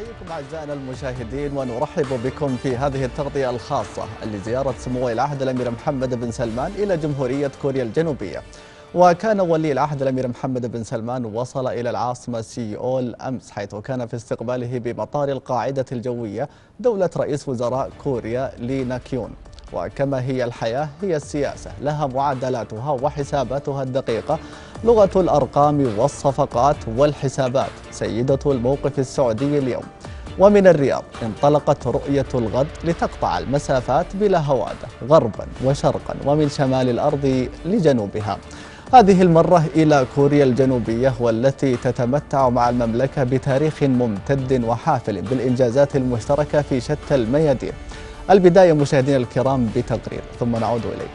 نحييكم أعزائنا المشاهدين ونرحب بكم في هذه التغطية الخاصة لزيارة سمو ولي العهد الأمير محمد بن سلمان إلى جمهورية كوريا الجنوبية وكان ولي العهد الأمير محمد بن سلمان وصل إلى العاصمة سيول أمس حيث كان في استقباله بمطار القاعدة الجوية دولة رئيس وزراء كوريا لي ناكيون وكما هي الحياة هي السياسة لها معادلاتها وحساباتها الدقيقة لغة الأرقام والصفقات والحسابات سيدة الموقف السعودي اليوم ومن الرياض انطلقت رؤية الغد لتقطع المسافات بلا هوادة غربا وشرقا ومن شمال الأرض لجنوبها هذه المرة إلى كوريا الجنوبية والتي تتمتع مع المملكة بتاريخ ممتد وحافل بالإنجازات المشتركة في شتى الميادين البداية مشاهدينا الكرام بتقرير ثم نعود إليكم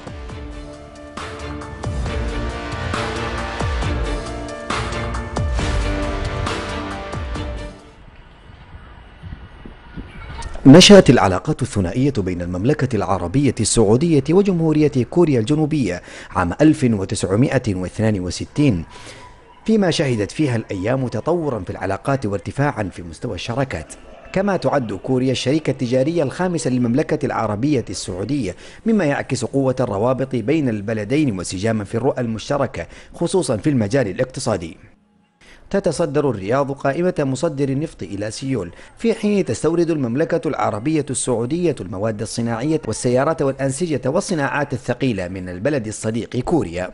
نشأت العلاقات الثنائية بين المملكة العربية السعودية وجمهورية كوريا الجنوبية عام 1962 فيما شهدت فيها الأيام تطورا في العلاقات وارتفاعا في مستوى الشراكات كما تعد كوريا الشريك التجاري الخامس للمملكة العربية السعودية مما يعكس قوة الروابط بين البلدين وانسجاما في الرؤى المشتركة خصوصا في المجال الاقتصادي تتصدر الرياض قائمة مصدر النفط إلى سيول في حين تستورد المملكة العربية السعودية المواد الصناعية والسيارات والأنسجة والصناعات الثقيلة من البلد الصديق كوريا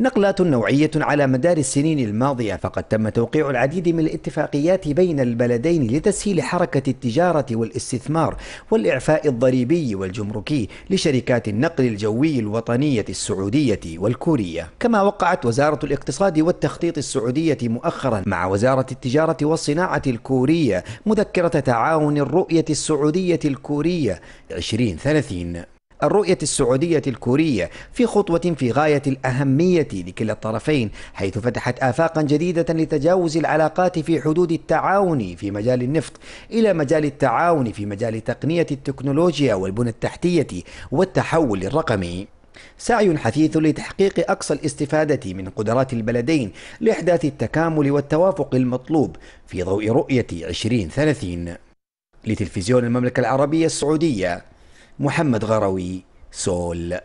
نقلات نوعية على مدار السنين الماضية فقد تم توقيع العديد من الاتفاقيات بين البلدين لتسهيل حركة التجارة والاستثمار والإعفاء الضريبي والجمركي لشركات النقل الجوي الوطنية السعودية والكورية كما وقعت وزارة الاقتصاد والتخطيط السعودية مؤخرا مع وزارة التجارة والصناعة الكورية مذكرة تعاون الرؤية السعودية الكورية 2030 الرؤية السعودية الكورية في خطوة في غاية الأهمية لكلا الطرفين حيث فتحت آفاقا جديدة لتجاوز العلاقات في حدود التعاون في مجال النفط إلى مجال التعاون في مجال تقنية التكنولوجيا والبنى التحتية والتحول الرقمي سعي حثيث لتحقيق أقصى الاستفادة من قدرات البلدين لإحداث التكامل والتوافق المطلوب في ضوء رؤية 2030 لتلفزيون المملكة العربية السعودية محمد غروي سول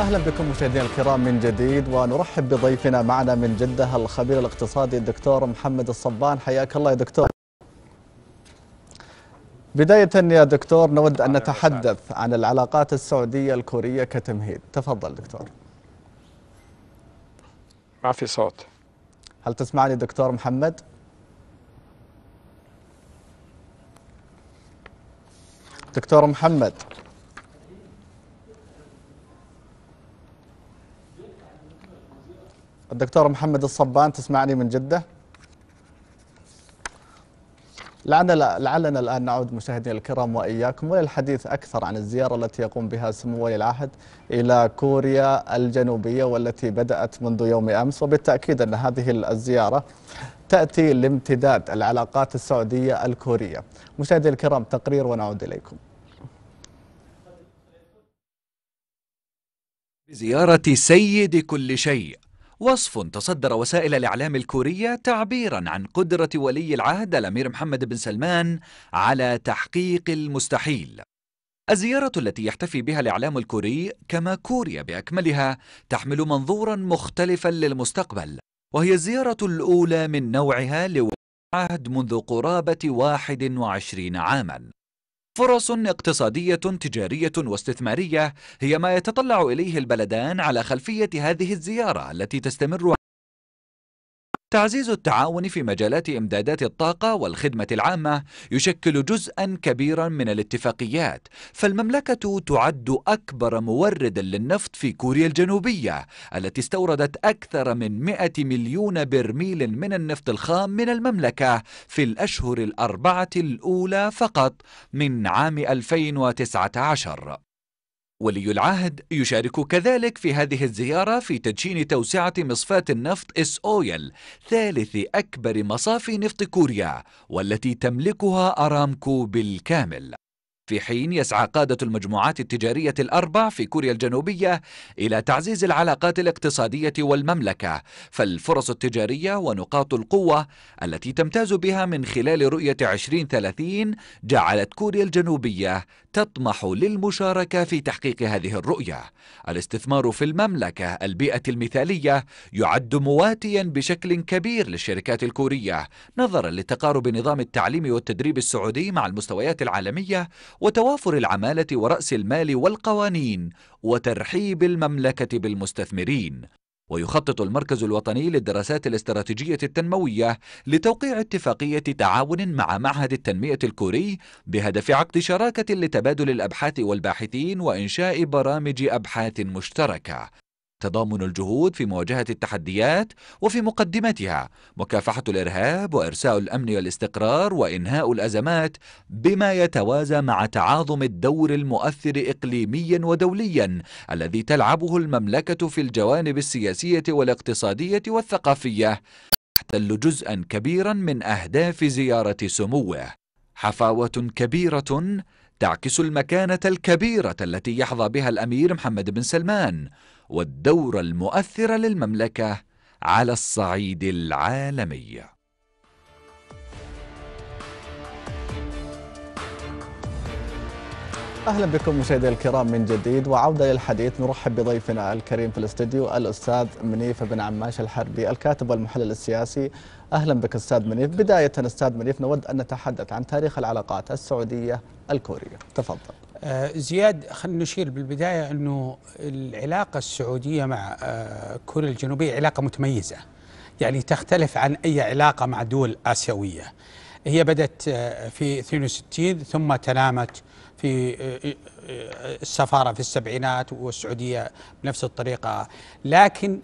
اهلا بكم مشاهدينا الكرام من جديد ونرحب بضيفنا معنا من جده الخبير الاقتصادي الدكتور محمد الصبان حياك الله يا دكتور. بداية يا دكتور نود ان نتحدث عن العلاقات السعودية الكورية كتمهيد، تفضل دكتور. ما في صوت. هل تسمعني دكتور محمد؟ دكتور محمد الدكتور محمد الصبان تسمعني من جدة لعلنا لعلنا الان نعود مشاهدينا الكرام واياكم وللحديث اكثر عن الزياره التي يقوم بها سمو ولي العهد الى كوريا الجنوبيه والتي بدات منذ يوم امس وبالتاكيد ان هذه الزياره تأتي لامتداد العلاقات السعودية الكورية مشاهدي الكرام تقرير ونعود إليكم بزيارة سيد كل شيء وصف تصدر وسائل الإعلام الكورية تعبيرا عن قدرة ولي العهد الأمير محمد بن سلمان على تحقيق المستحيل الزيارة التي يحتفي بها الإعلام الكوري كما كوريا بأكملها تحمل منظورا مختلفا للمستقبل وهي الزيارة الأولى من نوعها لولي عهد منذ قرابة 21 عاماً فرص اقتصادية تجارية واستثمارية هي ما يتطلع إليه البلدان على خلفية هذه الزيارة التي تستمر تعزيز التعاون في مجالات إمدادات الطاقة والخدمة العامة يشكل جزءا كبيرا من الاتفاقيات فالمملكة تعد أكبر مورد للنفط في كوريا الجنوبية التي استوردت أكثر من 100 مليون برميل من النفط الخام من المملكة في الأشهر الأربعة الأولى فقط من عام 2019 ولي العهد يشارك كذلك في هذه الزيارة في تدشين توسعة مصفاة النفط اس اويل ثالث أكبر مصافي نفط كوريا والتي تملكها أرامكو بالكامل في حين يسعى قادة المجموعات التجارية الأربع في كوريا الجنوبية إلى تعزيز العلاقات الاقتصادية والمملكة فالفرص التجارية ونقاط القوة التي تمتاز بها من خلال رؤية 2030 جعلت كوريا الجنوبية تطمح للمشاركة في تحقيق هذه الرؤية الاستثمار في المملكة البيئة المثالية يعد مواتيا بشكل كبير للشركات الكورية نظرا لتقارب نظام التعليم والتدريب السعودي مع المستويات العالمية وتوافر العمالة ورأس المال والقوانين وترحيب المملكة بالمستثمرين ويخطط المركز الوطني للدراسات الاستراتيجية التنموية لتوقيع اتفاقية تعاون مع معهد التنمية الكوري بهدف عقد شراكة لتبادل الأبحاث والباحثين وإنشاء برامج أبحاث مشتركة تضامن الجهود في مواجهة التحديات وفي مقدمتها مكافحة الإرهاب وإرساء الأمن والاستقرار وإنهاء الأزمات بما يتوازى مع تعاظم الدور المؤثر إقليميا ودوليا الذي تلعبه المملكة في الجوانب السياسية والاقتصادية والثقافية تحتل جزءا كبيرا من أهداف زيارة سموه حفاوة كبيرة تعكس المكانة الكبيرة التي يحظى بها الأمير محمد بن سلمان والدور المؤثر للمملكة على الصعيد العالمي اهلا بكم مشاهدي الكرام من جديد وعوده للحديث نرحب بضيفنا الكريم في الاستديو الاستاذ منيف بن عماش الحربي الكاتب والمحلل السياسي اهلا بك استاذ منيف بدايه استاذ منيف نود ان نتحدث عن تاريخ العلاقات السعوديه الكوريه تفضل آه، زياد خلينا نشير بالبداية أنه العلاقة السعودية مع آه، كوريا الجنوبية علاقة متميزة يعني تختلف عن أي علاقة مع دول آسيوية هي بدأت آه، في 62 ثم تنامت في السفارة في السبعينات والسعودية بنفس الطريقة لكن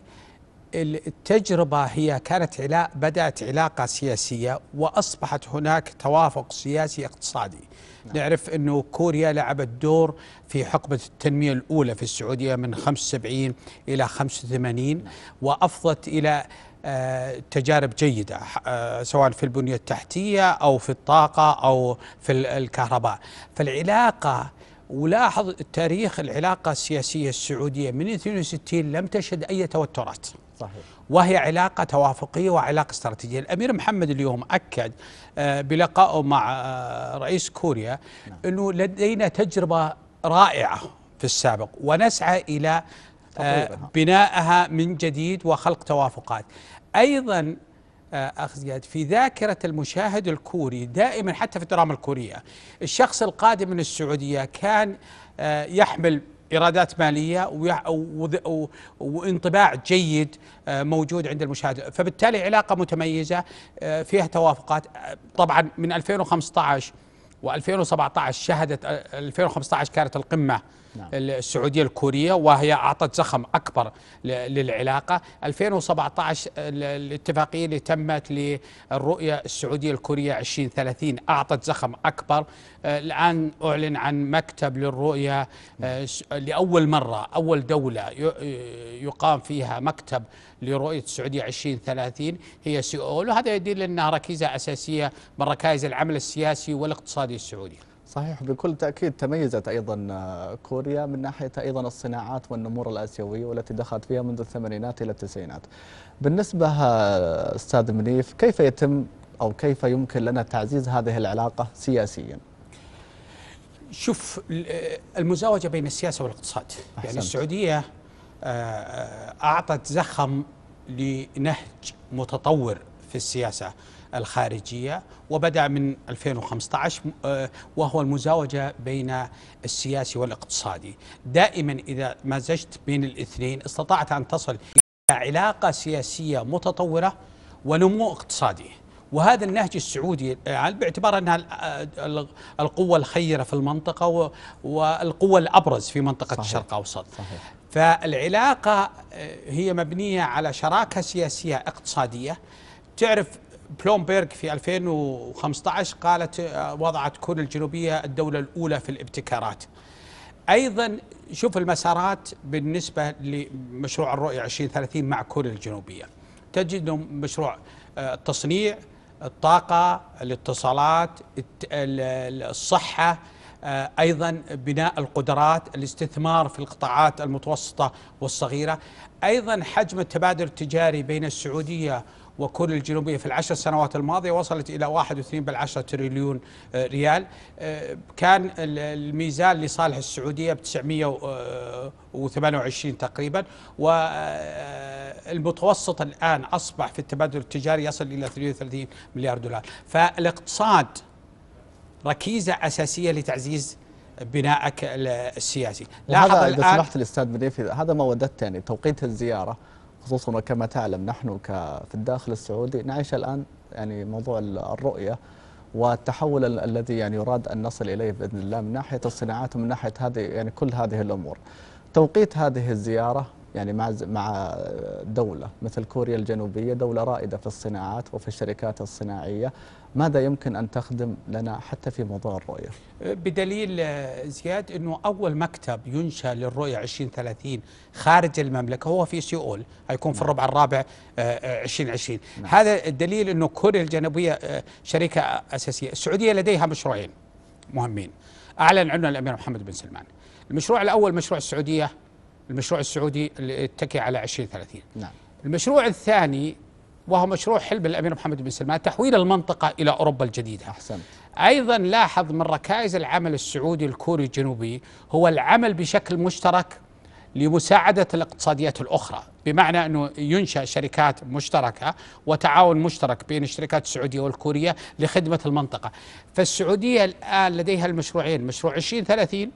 التجربة هي كانت علاقة بدأت علاقة سياسية وأصبحت هناك توافق سياسي اقتصادي نعم. نعرف أنه كوريا لعبت دور في حقبة التنمية الأولى في السعودية من 75 إلى 85 نعم. وأفضت إلى آه، تجارب جيدة آه، سواء في البنية التحتية أو في الطاقة أو في الكهرباء فالعلاقة ولاحظ التاريخ العلاقة السياسية السعودية من 62 لم تشهد أي توترات صحيح. وهي علاقة توافقية وعلاقة استراتيجية الأمير محمد اليوم أكد آه، بلقائه مع آه، رئيس كوريا نعم. أنه لدينا تجربة رائعة في السابق ونسعى إلى آه، بنائها من جديد وخلق توافقات أيضا اخ زياد في ذاكره المشاهد الكوري دائما حتى في الدراما الكوريه الشخص القادم من السعوديه كان يحمل ايرادات ماليه وانطباع جيد آه، موجود عند المشاهد فبالتالي علاقه متميزه آه، فيها توافقات آه، طبعا من 2015 و2017 شهدت 2015 كانت القمه نعم. السعودية الكورية وهي أعطت زخم أكبر للعلاقة 2017 الاتفاقية اللي تمت للرؤية السعودية الكورية 2030 أعطت زخم أكبر آه، الآن أعلن عن مكتب للرؤية آه، لأول مرة أول دولة آه، يقام فيها مكتب لرؤية السعودية 2030 هي سيول وهذا يدل أنها ركيزة أساسية من ركائز العمل السياسي والاقتصادي السعودي صحيح بكل تأكيد تميزت أيضا آه، كوريا من ناحية أيضا الصناعات والنمور الآسيوية والتي دخلت فيها منذ الثمانينات إلى التسعينات بالنسبة آه، أستاذ منيف كيف يتم أو كيف يمكن لنا تعزيز هذه العلاقة سياسيا شوف آه، المزاوجة بين السياسة والاقتصاد يعني أحسنت. يعني السعودية أعطت زخم لنهج متطور في السياسة الخارجية وبدأ من 2015 آه، وهو المزاوجة بين السياسي والاقتصادي دائما إذا مزجت بين الاثنين استطعت أن تصل إلى علاقة سياسية متطورة ونمو اقتصادي وهذا النهج السعودي آه، باعتبار انها آه، القوه الخيره في المنطقه والقوه الابرز في منطقه صحيح الشرق الاوسط صحيح فالعلاقه هي مبنيه على شراكه سياسيه اقتصاديه تعرف بلومبيرغ في 2015 قالت آه، وضعت كوريا الجنوبية الدولة الأولى في الابتكارات أيضا شوف المسارات بالنسبة لمشروع الرؤية 2030 مع كوريا الجنوبية تجد مشروع آه، التصنيع الطاقة الاتصالات الصحة آه، ايضا بناء القدرات الاستثمار في القطاعات المتوسطه والصغيره ايضا حجم التبادل التجاري بين السعوديه وكوريا الجنوبية في العشر سنوات الماضية وصلت إلى 1.2 بالعشرة تريليون آه، ريال آه، كان الميزان لصالح السعودية ب 928 تقريبا والمتوسط آه، الآن أصبح في التبادل التجاري يصل إلى 33 مليار دولار فالاقتصاد ركيزة أساسية لتعزيز بنائك السياسي لاحظ الآن سمحت الأستاذ بديفي هذا ما وددت يعني توقيت الزيارة خصوصا وكما تعلم نحن في الداخل السعودي نعيش الآن يعني موضوع الرؤية والتحول الذي يعني يراد أن نصل إليه بإذن الله من ناحية الصناعات ومن ناحية هذه يعني كل هذه الأمور توقيت هذه الزيارة يعني مع مع دولة مثل كوريا الجنوبية دولة رائدة في الصناعات وفي الشركات الصناعية ماذا يمكن أن تخدم لنا حتى في موضوع الرؤية بدليل آه، زياد أنه أول مكتب ينشأ للرؤية 2030 خارج المملكة هو في سيول هيكون في نعم. الربع الرابع 2020 آه، آه، نعم. هذا الدليل أنه كوريا الجنوبية شركة أساسية السعودية لديها مشروعين مهمين أعلن عنه الأمير محمد بن سلمان المشروع الأول مشروع السعودية المشروع السعودي اللي اتكي على 2030 نعم. المشروع الثاني وهو مشروع حلم الأمير محمد بن سلمان تحويل المنطقة إلى أوروبا الجديدة أحسن أيضا لاحظ من ركائز العمل السعودي الكوري الجنوبي هو العمل بشكل مشترك لمساعدة الاقتصاديات الأخرى بمعنى أنه ينشأ شركات مشتركة وتعاون مشترك بين الشركات السعودية والكورية لخدمة المنطقة فالسعودية الآن لديها المشروعين مشروع 2030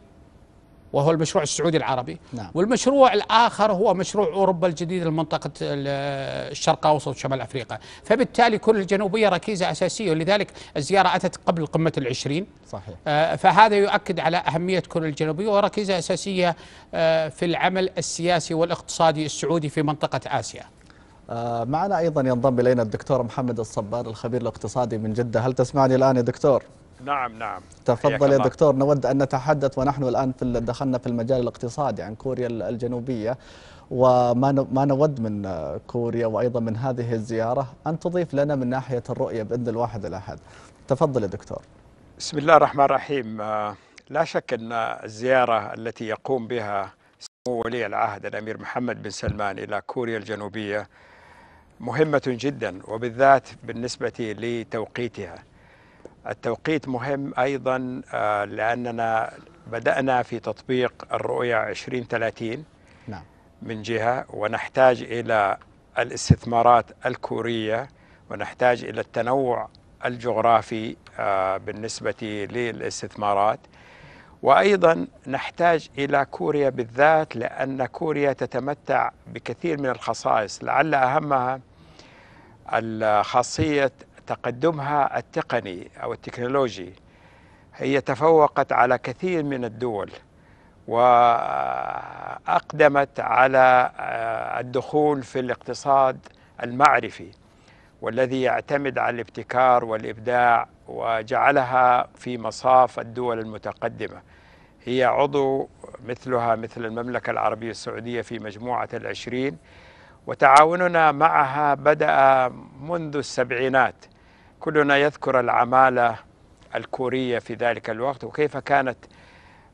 وهو المشروع السعودي العربي نعم. والمشروع الآخر هو مشروع أوروبا الجديد لمنطقة الشرق أوسط وشمال أفريقيا فبالتالي كل الجنوبية ركيزة أساسية ولذلك الزيارة أتت قبل قمة العشرين صحيح. آه فهذا يؤكد على أهمية كل الجنوبية وركيزة أساسية آه في العمل السياسي والاقتصادي السعودي في منطقة آسيا آه معنا أيضا ينضم إلينا الدكتور محمد الصبار الخبير الاقتصادي من جدة هل تسمعني الآن يا دكتور؟ نعم نعم تفضل يا دكتور نود أن نتحدث ونحن الآن في دخلنا في المجال الاقتصادي عن كوريا الجنوبية وما ما نود من كوريا وأيضا من هذه الزيارة أن تضيف لنا من ناحية الرؤية بإذن الواحد الأحد تفضل يا دكتور بسم الله الرحمن الرحيم آه، لا شك أن الزيارة التي يقوم بها سمو ولي العهد الأمير محمد بن سلمان إلى كوريا الجنوبية مهمة جدا وبالذات بالنسبة لتوقيتها التوقيت مهم أيضا آه، لأننا بدأنا في تطبيق الرؤية 2030 نعم. من جهة ونحتاج إلى الاستثمارات الكورية ونحتاج إلى التنوع الجغرافي آه، بالنسبة للاستثمارات وأيضا نحتاج إلى كوريا بالذات لأن كوريا تتمتع بكثير من الخصائص لعل أهمها خاصية تقدمها التقني أو التكنولوجي هي تفوقت على كثير من الدول وأقدمت على آه، الدخول في الاقتصاد المعرفي والذي يعتمد على الابتكار والإبداع وجعلها في مصاف الدول المتقدمة هي عضو مثلها مثل المملكة العربية السعودية في مجموعة العشرين وتعاوننا معها بدأ منذ السبعينات كلنا يذكر العمالة الكورية في ذلك الوقت وكيف كانت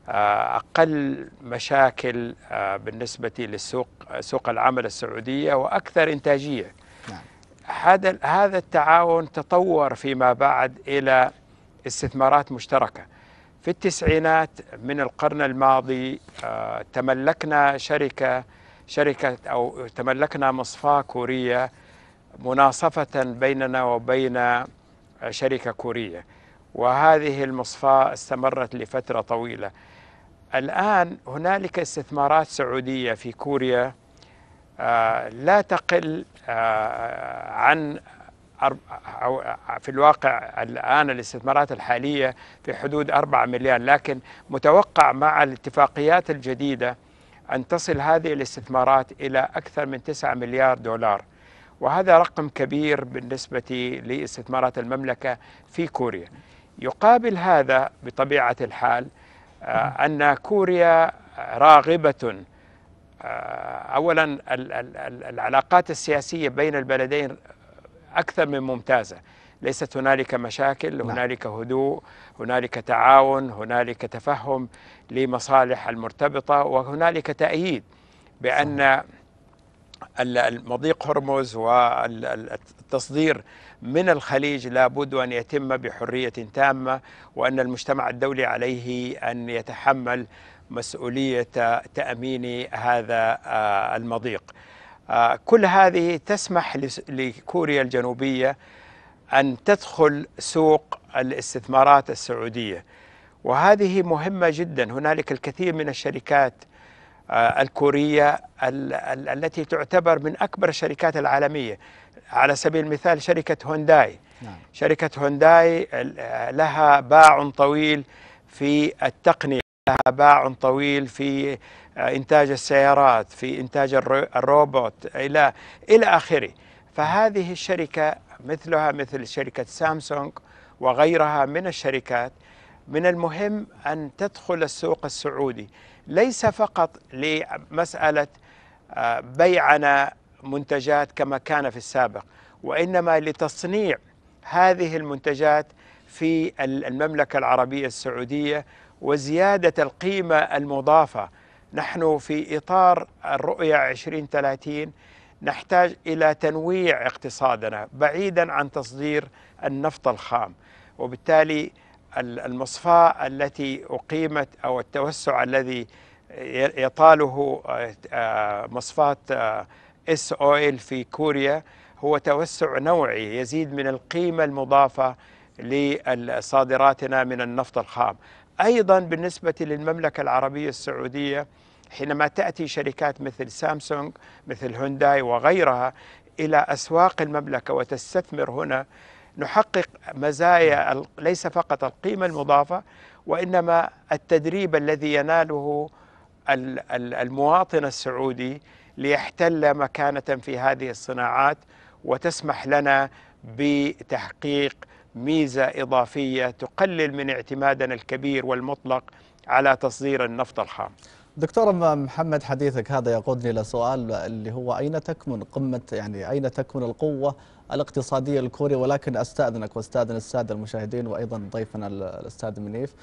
آه، أقل مشاكل آه، بالنسبة للسوق سوق العمل السعودية وأكثر إنتاجية نعم. هذا هذا التعاون تطور فيما بعد إلى استثمارات مشتركة في التسعينات من القرن الماضي آه، تملكنا شركة شركة أو تملكنا مصفاة كورية مناصفة بيننا وبين شركة كورية وهذه المصفاة استمرت لفترة طويلة الآن هنالك استثمارات سعودية في كوريا آه، لا تقل آه، عن أو آه، في الواقع الآن الاستثمارات الحالية في حدود 4 مليار لكن متوقع مع الاتفاقيات الجديدة أن تصل هذه الاستثمارات إلى أكثر من 9 مليار دولار وهذا رقم كبير بالنسبة لاستثمارات المملكة في كوريا يقابل هذا بطبيعة الحال آه، أن كوريا راغبة آه، أولا العلاقات السياسية بين البلدين أكثر من ممتازة ليست هنالك مشاكل نعم. هنالك هدوء هنالك تعاون هنالك تفهم لمصالح المرتبطة وهنالك تأييد بأن مضيق هرمز والتصدير من الخليج لابد أن يتم بحرية تامة وأن المجتمع الدولي عليه أن يتحمل مسؤولية تأمين هذا آه، المضيق آه، كل هذه تسمح لكوريا الجنوبية أن تدخل سوق الاستثمارات السعودية وهذه مهمة جدا هنالك الكثير من الشركات آه، الكورية التي تعتبر من أكبر الشركات العالمية على سبيل المثال شركة هونداي نعم. شركة هونداي لها باع طويل في التقنية لها باع طويل في إنتاج السيارات في إنتاج الروبوت إلى إلى آخره فهذه الشركة مثلها مثل شركة سامسونج وغيرها من الشركات من المهم أن تدخل السوق السعودي ليس فقط لمسألة آه، بيعنا منتجات كما كان في السابق وإنما لتصنيع هذه المنتجات في المملكة العربية السعودية وزيادة القيمة المضافة نحن في إطار الرؤية 2030 نحتاج إلى تنويع اقتصادنا بعيدا عن تصدير النفط الخام وبالتالي المصفاة التي أقيمت أو التوسع الذي يطاله آه، آه، مصفاة اس آه، اويل في كوريا هو توسع نوعي يزيد من القيمة المضافة لصادراتنا من النفط الخام أيضا بالنسبة للمملكة العربية السعودية حينما تأتي شركات مثل سامسونج مثل هونداي وغيرها إلى أسواق المملكة وتستثمر هنا نحقق مزايا نعم. ليس فقط القيمة المضافة وإنما التدريب الذي يناله المواطن السعودي ليحتل مكانة في هذه الصناعات وتسمح لنا بتحقيق ميزة إضافية تقلل من اعتمادنا الكبير والمطلق على تصدير النفط الخام دكتور محمد حديثك هذا يقودني إلى سؤال اللي هو أين تكمن قمة يعني أين تكمن القوة الاقتصادية الكوري ولكن استاذنك واستاذن الساده المشاهدين وايضا ضيفنا الاستاذ منيف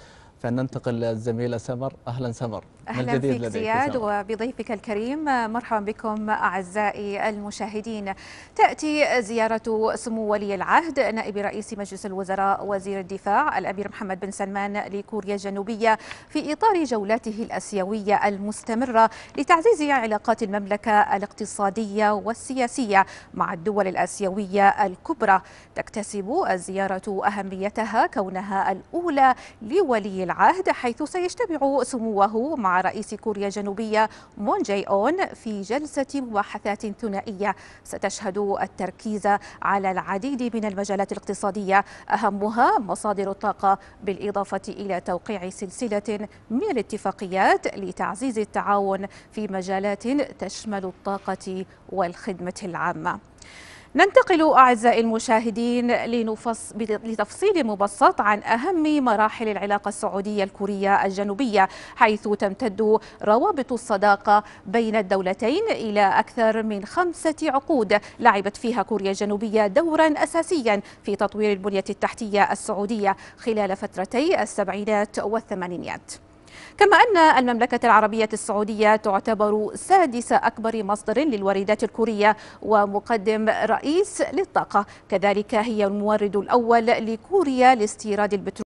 فننتقل للزميلة سمر أهلا سمر أهلا فيك زياد وبضيفك الكريم مرحبا بكم أعزائي المشاهدين تأتي زيارة سمو ولي العهد نائب رئيس مجلس الوزراء وزير الدفاع الأمير محمد بن سلمان لكوريا الجنوبية في إطار جولاته الأسيوية المستمرة لتعزيز علاقات المملكة الاقتصادية والسياسية مع الدول الأسيوية الكبرى تكتسب الزيارة أهميتها كونها الأولى لولي العهد العهد حيث سيجتمع سموه مع رئيس كوريا الجنوبية مون جاي أون في جلسة مباحثات ثنائية ستشهد التركيز على العديد من المجالات الاقتصادية أهمها مصادر الطاقة بالإضافة إلى توقيع سلسلة من الاتفاقيات لتعزيز التعاون في مجالات تشمل الطاقة والخدمة العامة ننتقل أعزائي المشاهدين لنفص... لتفصيل مبسط عن أهم مراحل العلاقة السعودية الكورية الجنوبية حيث تمتد روابط الصداقة بين الدولتين إلى أكثر من خمسة عقود لعبت فيها كوريا الجنوبية دورا أساسيا في تطوير البنية التحتية السعودية خلال فترتي السبعينات والثمانينيات كما أن المملكة العربية السعودية تعتبر سادس أكبر مصدر للواردات الكورية ومقدم رئيس للطاقة كذلك هي المورد الأول لكوريا لاستيراد البترول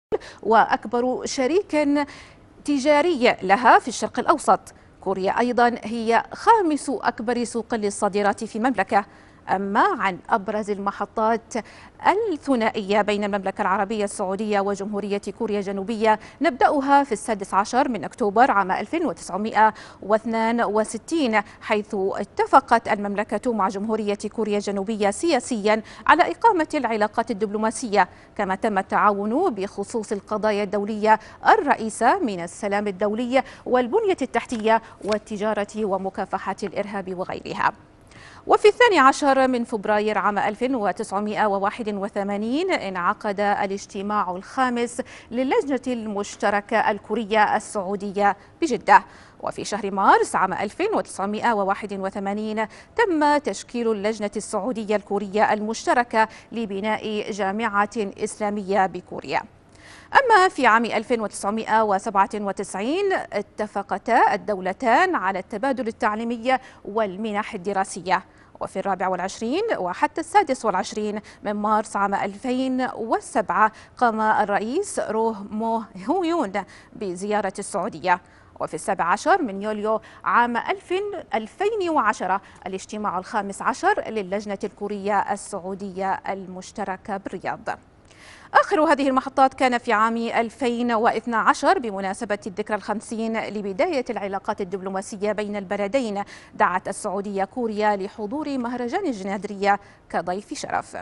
وأكبر شريك تجاري لها في الشرق الأوسط كوريا أيضا هي خامس أكبر سوق للصادرات في المملكة أما عن أبرز المحطات الثنائية بين المملكة العربية السعودية وجمهورية كوريا الجنوبية نبدأها في السادس عشر من أكتوبر عام 1962 حيث اتفقت المملكة مع جمهورية كوريا الجنوبية سياسيا على إقامة العلاقات الدبلوماسية كما تم التعاون بخصوص القضايا الدولية الرئيسة من السلام الدولي والبنية التحتية والتجارة ومكافحة الإرهاب وغيرها وفي الثاني عشر من فبراير عام 1981 انعقد الاجتماع الخامس للجنة المشتركة الكورية السعودية بجدة وفي شهر مارس عام 1981 تم تشكيل اللجنة السعودية الكورية المشتركة لبناء جامعة إسلامية بكوريا أما في عام 1997 اتفقتا الدولتان على التبادل التعليمي والمنح الدراسية وفي الرابع والعشرين وحتى السادس والعشرين من مارس عام 2007 قام الرئيس روه مو هويون بزيارة السعودية وفي السابع عشر من يوليو عام 2010 الاجتماع الخامس عشر للجنة الكورية السعودية المشتركة بالرياض آخر هذه المحطات كان في عام 2012 بمناسبة الذكرى الخمسين لبداية العلاقات الدبلوماسية بين البلدين دعت السعودية كوريا لحضور مهرجان الجنادرية كضيف شرف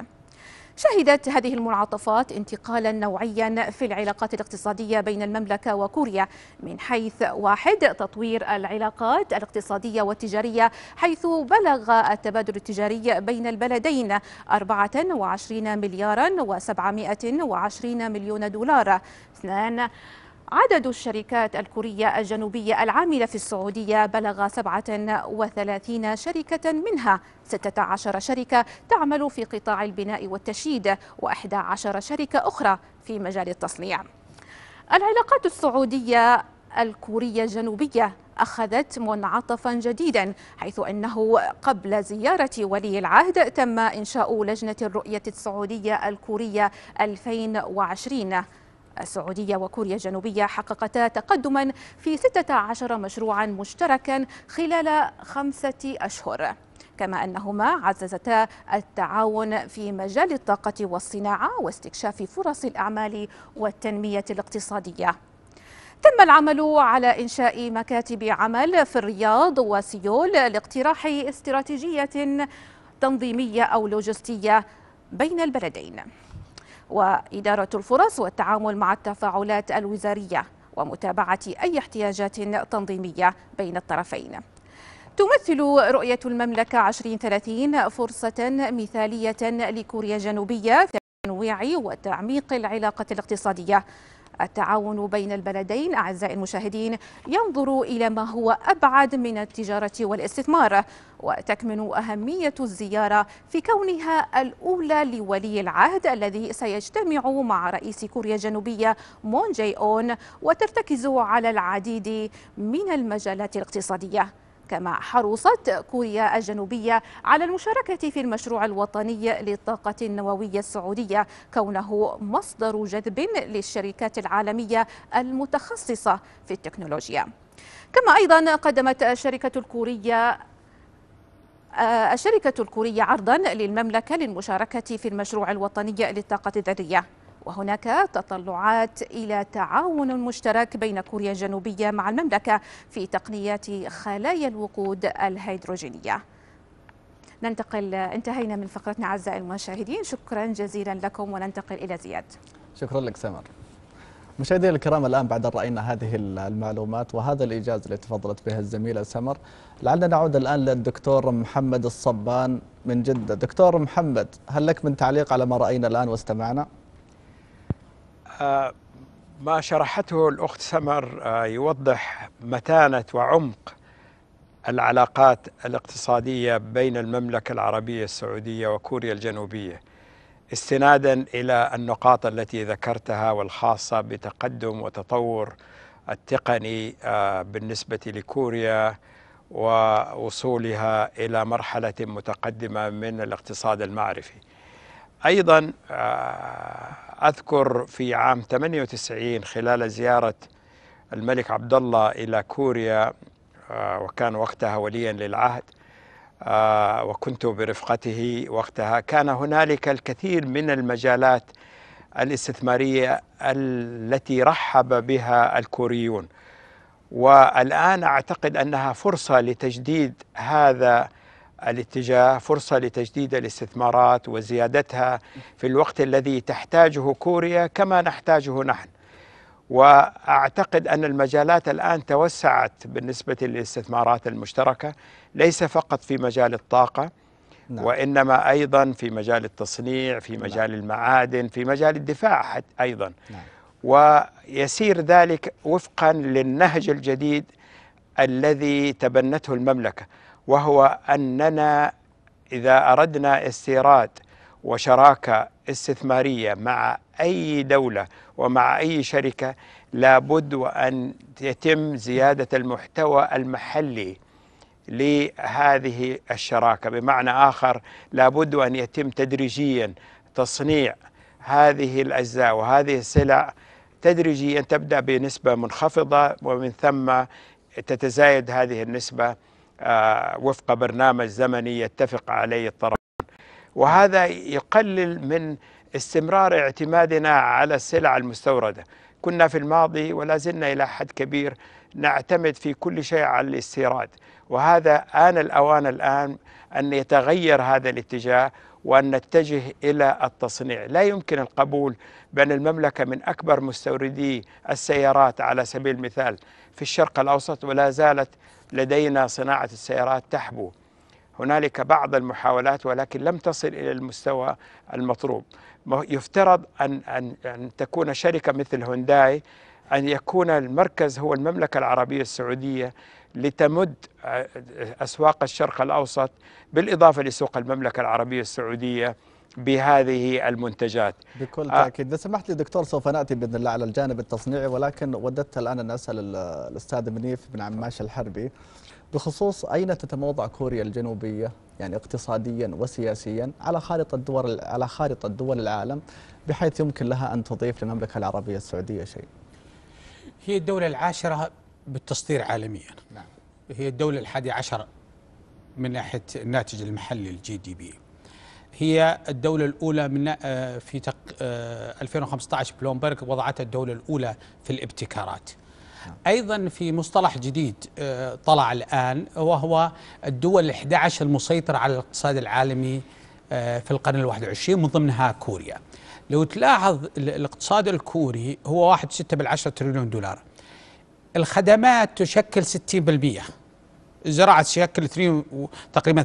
شهدت هذه المنعطفات انتقالا نوعيا في العلاقات الاقتصادية بين المملكة وكوريا من حيث واحد تطوير العلاقات الاقتصادية والتجارية حيث بلغ التبادل التجاري بين البلدين 24 مليارا و720 مليون دولار اثنان عدد الشركات الكورية الجنوبية العاملة في السعودية بلغ 37 شركة منها 16 شركة تعمل في قطاع البناء والتشييد و11 شركة أخرى في مجال التصنيع العلاقات السعودية الكورية الجنوبية أخذت منعطفا جديدا حيث أنه قبل زيارة ولي العهد تم إنشاء لجنة الرؤية السعودية الكورية 2020 السعودية وكوريا الجنوبية حققتا تقدما في 16 مشروعا مشتركا خلال خمسة أشهر كما أنهما عززتا التعاون في مجال الطاقة والصناعة واستكشاف فرص الأعمال والتنمية الاقتصادية تم العمل على إنشاء مكاتب عمل في الرياض وسيول لاقتراح استراتيجية تنظيمية أو لوجستية بين البلدين وإدارة الفرص والتعامل مع التفاعلات الوزارية ومتابعة أي احتياجات تنظيمية بين الطرفين تمثل رؤية المملكة 2030 فرصة مثالية لكوريا الجنوبية في تنويع وتعميق العلاقة الاقتصادية التعاون بين البلدين أعزائي المشاهدين ينظر إلى ما هو أبعد من التجارة والاستثمار وتكمن أهمية الزيارة في كونها الأولى لولي العهد الذي سيجتمع مع رئيس كوريا الجنوبية مون جي أون وترتكز على العديد من المجالات الاقتصادية كما حرصت كوريا الجنوبية على المشاركة في المشروع الوطني للطاقة النووية السعودية كونه مصدر جذب للشركات العالمية المتخصصة في التكنولوجيا كما أيضا قدمت الشركة الكورية الشركة الكورية عرضا للمملكة للمشاركة في المشروع الوطني للطاقة الذرية وهناك تطلعات إلى تعاون مشترك بين كوريا الجنوبية مع المملكة في تقنيات خلايا الوقود الهيدروجينية ننتقل انتهينا من فقرتنا أعزائي المشاهدين شكرا جزيلا لكم وننتقل إلى زياد شكرا لك سمر مشاهدينا الكرام الآن بعد أن رأينا هذه المعلومات وهذا الإيجاز اللي تفضلت به الزميلة سمر لعلنا نعود الآن للدكتور محمد الصبان من جدة دكتور محمد هل لك من تعليق على ما رأينا الآن واستمعنا؟ آه، ما شرحته الأخت سمر آه، يوضح متانة وعمق العلاقات الاقتصادية بين المملكة العربية السعودية وكوريا الجنوبية استنادا إلى النقاط التي ذكرتها والخاصة بتقدم وتطور التقني آه، بالنسبة لكوريا ووصولها إلى مرحلة متقدمة من الاقتصاد المعرفي أيضا أذكر في عام 98 خلال زيارة الملك عبد الله إلى كوريا آه، وكان وقتها وليا للعهد آه، وكنت برفقته وقتها كان هنالك الكثير من المجالات الاستثمارية التي رحب بها الكوريون والآن أعتقد أنها فرصة لتجديد هذا الاتجاه فرصة لتجديد الاستثمارات وزيادتها في الوقت الذي تحتاجه كوريا كما نحتاجه نحن واعتقد ان المجالات الان توسعت بالنسبه للاستثمارات المشتركه ليس فقط في مجال الطاقه نعم. وانما ايضا في مجال التصنيع في نعم. مجال نعم. المعادن في مجال الدفاع حتى ايضا نعم. ويسير ذلك وفقا للنهج الجديد الذي تبنته المملكه وهو اننا اذا اردنا استيراد وشراكه استثماريه مع اي دوله ومع اي شركه لابد وان يتم زياده المحتوى المحلي لهذه الشراكه بمعنى اخر لابد ان يتم تدريجيا تصنيع هذه الاجزاء وهذه السلع تدريجيا تبدا بنسبه منخفضه ومن ثم تتزايد هذه النسبه آه، وفق برنامج زمني يتفق عليه الطرفان وهذا يقلل من استمرار اعتمادنا على السلع المستورده كنا في الماضي ولا زلنا الى حد كبير نعتمد في كل شيء على الاستيراد وهذا آن الأوان الآن أن يتغير هذا الاتجاه وأن نتجه إلى التصنيع لا يمكن القبول بأن المملكة من أكبر مستوردي السيارات على سبيل المثال في الشرق الأوسط ولا زالت لدينا صناعة السيارات تحبو هنالك بعض المحاولات ولكن لم تصل إلى المستوى المطلوب يفترض أن, أن, أن تكون شركة مثل هونداي أن يكون المركز هو المملكة العربية السعودية لتمد آه، أسواق الشرق الأوسط بالإضافة لسوق المملكة العربية السعودية بهذه المنتجات بكل آه. تأكيد إذا سمحت لي دكتور سوف نأتي بإذن الله على الجانب التصنيعي ولكن وددت الآن أن أسأل الأستاذ منيف بن عماش الحربي بخصوص أين تتموضع كوريا الجنوبية يعني اقتصاديا وسياسيا على خارطة الدول على خارطة دول العالم بحيث يمكن لها أن تضيف للمملكة العربية السعودية شيء هي الدولة العاشرة بالتصدير عالميا نعم. هي الدولة الحادي عشر من ناحية الناتج المحلي الجي دي بي هي الدولة الأولى من آه، في 2015 بلومبرج وضعتها الدولة الأولى في الابتكارات نعم. أيضا في مصطلح جديد آه، طلع الآن وهو الدول 11 المسيطرة على الاقتصاد العالمي آه، في القرن الواحد 21 من ضمنها كوريا لو تلاحظ الاقتصاد الكوري هو 1.6 بالعشرة تريليون دولار الخدمات تشكل 60% زراعة تشكل تقريبا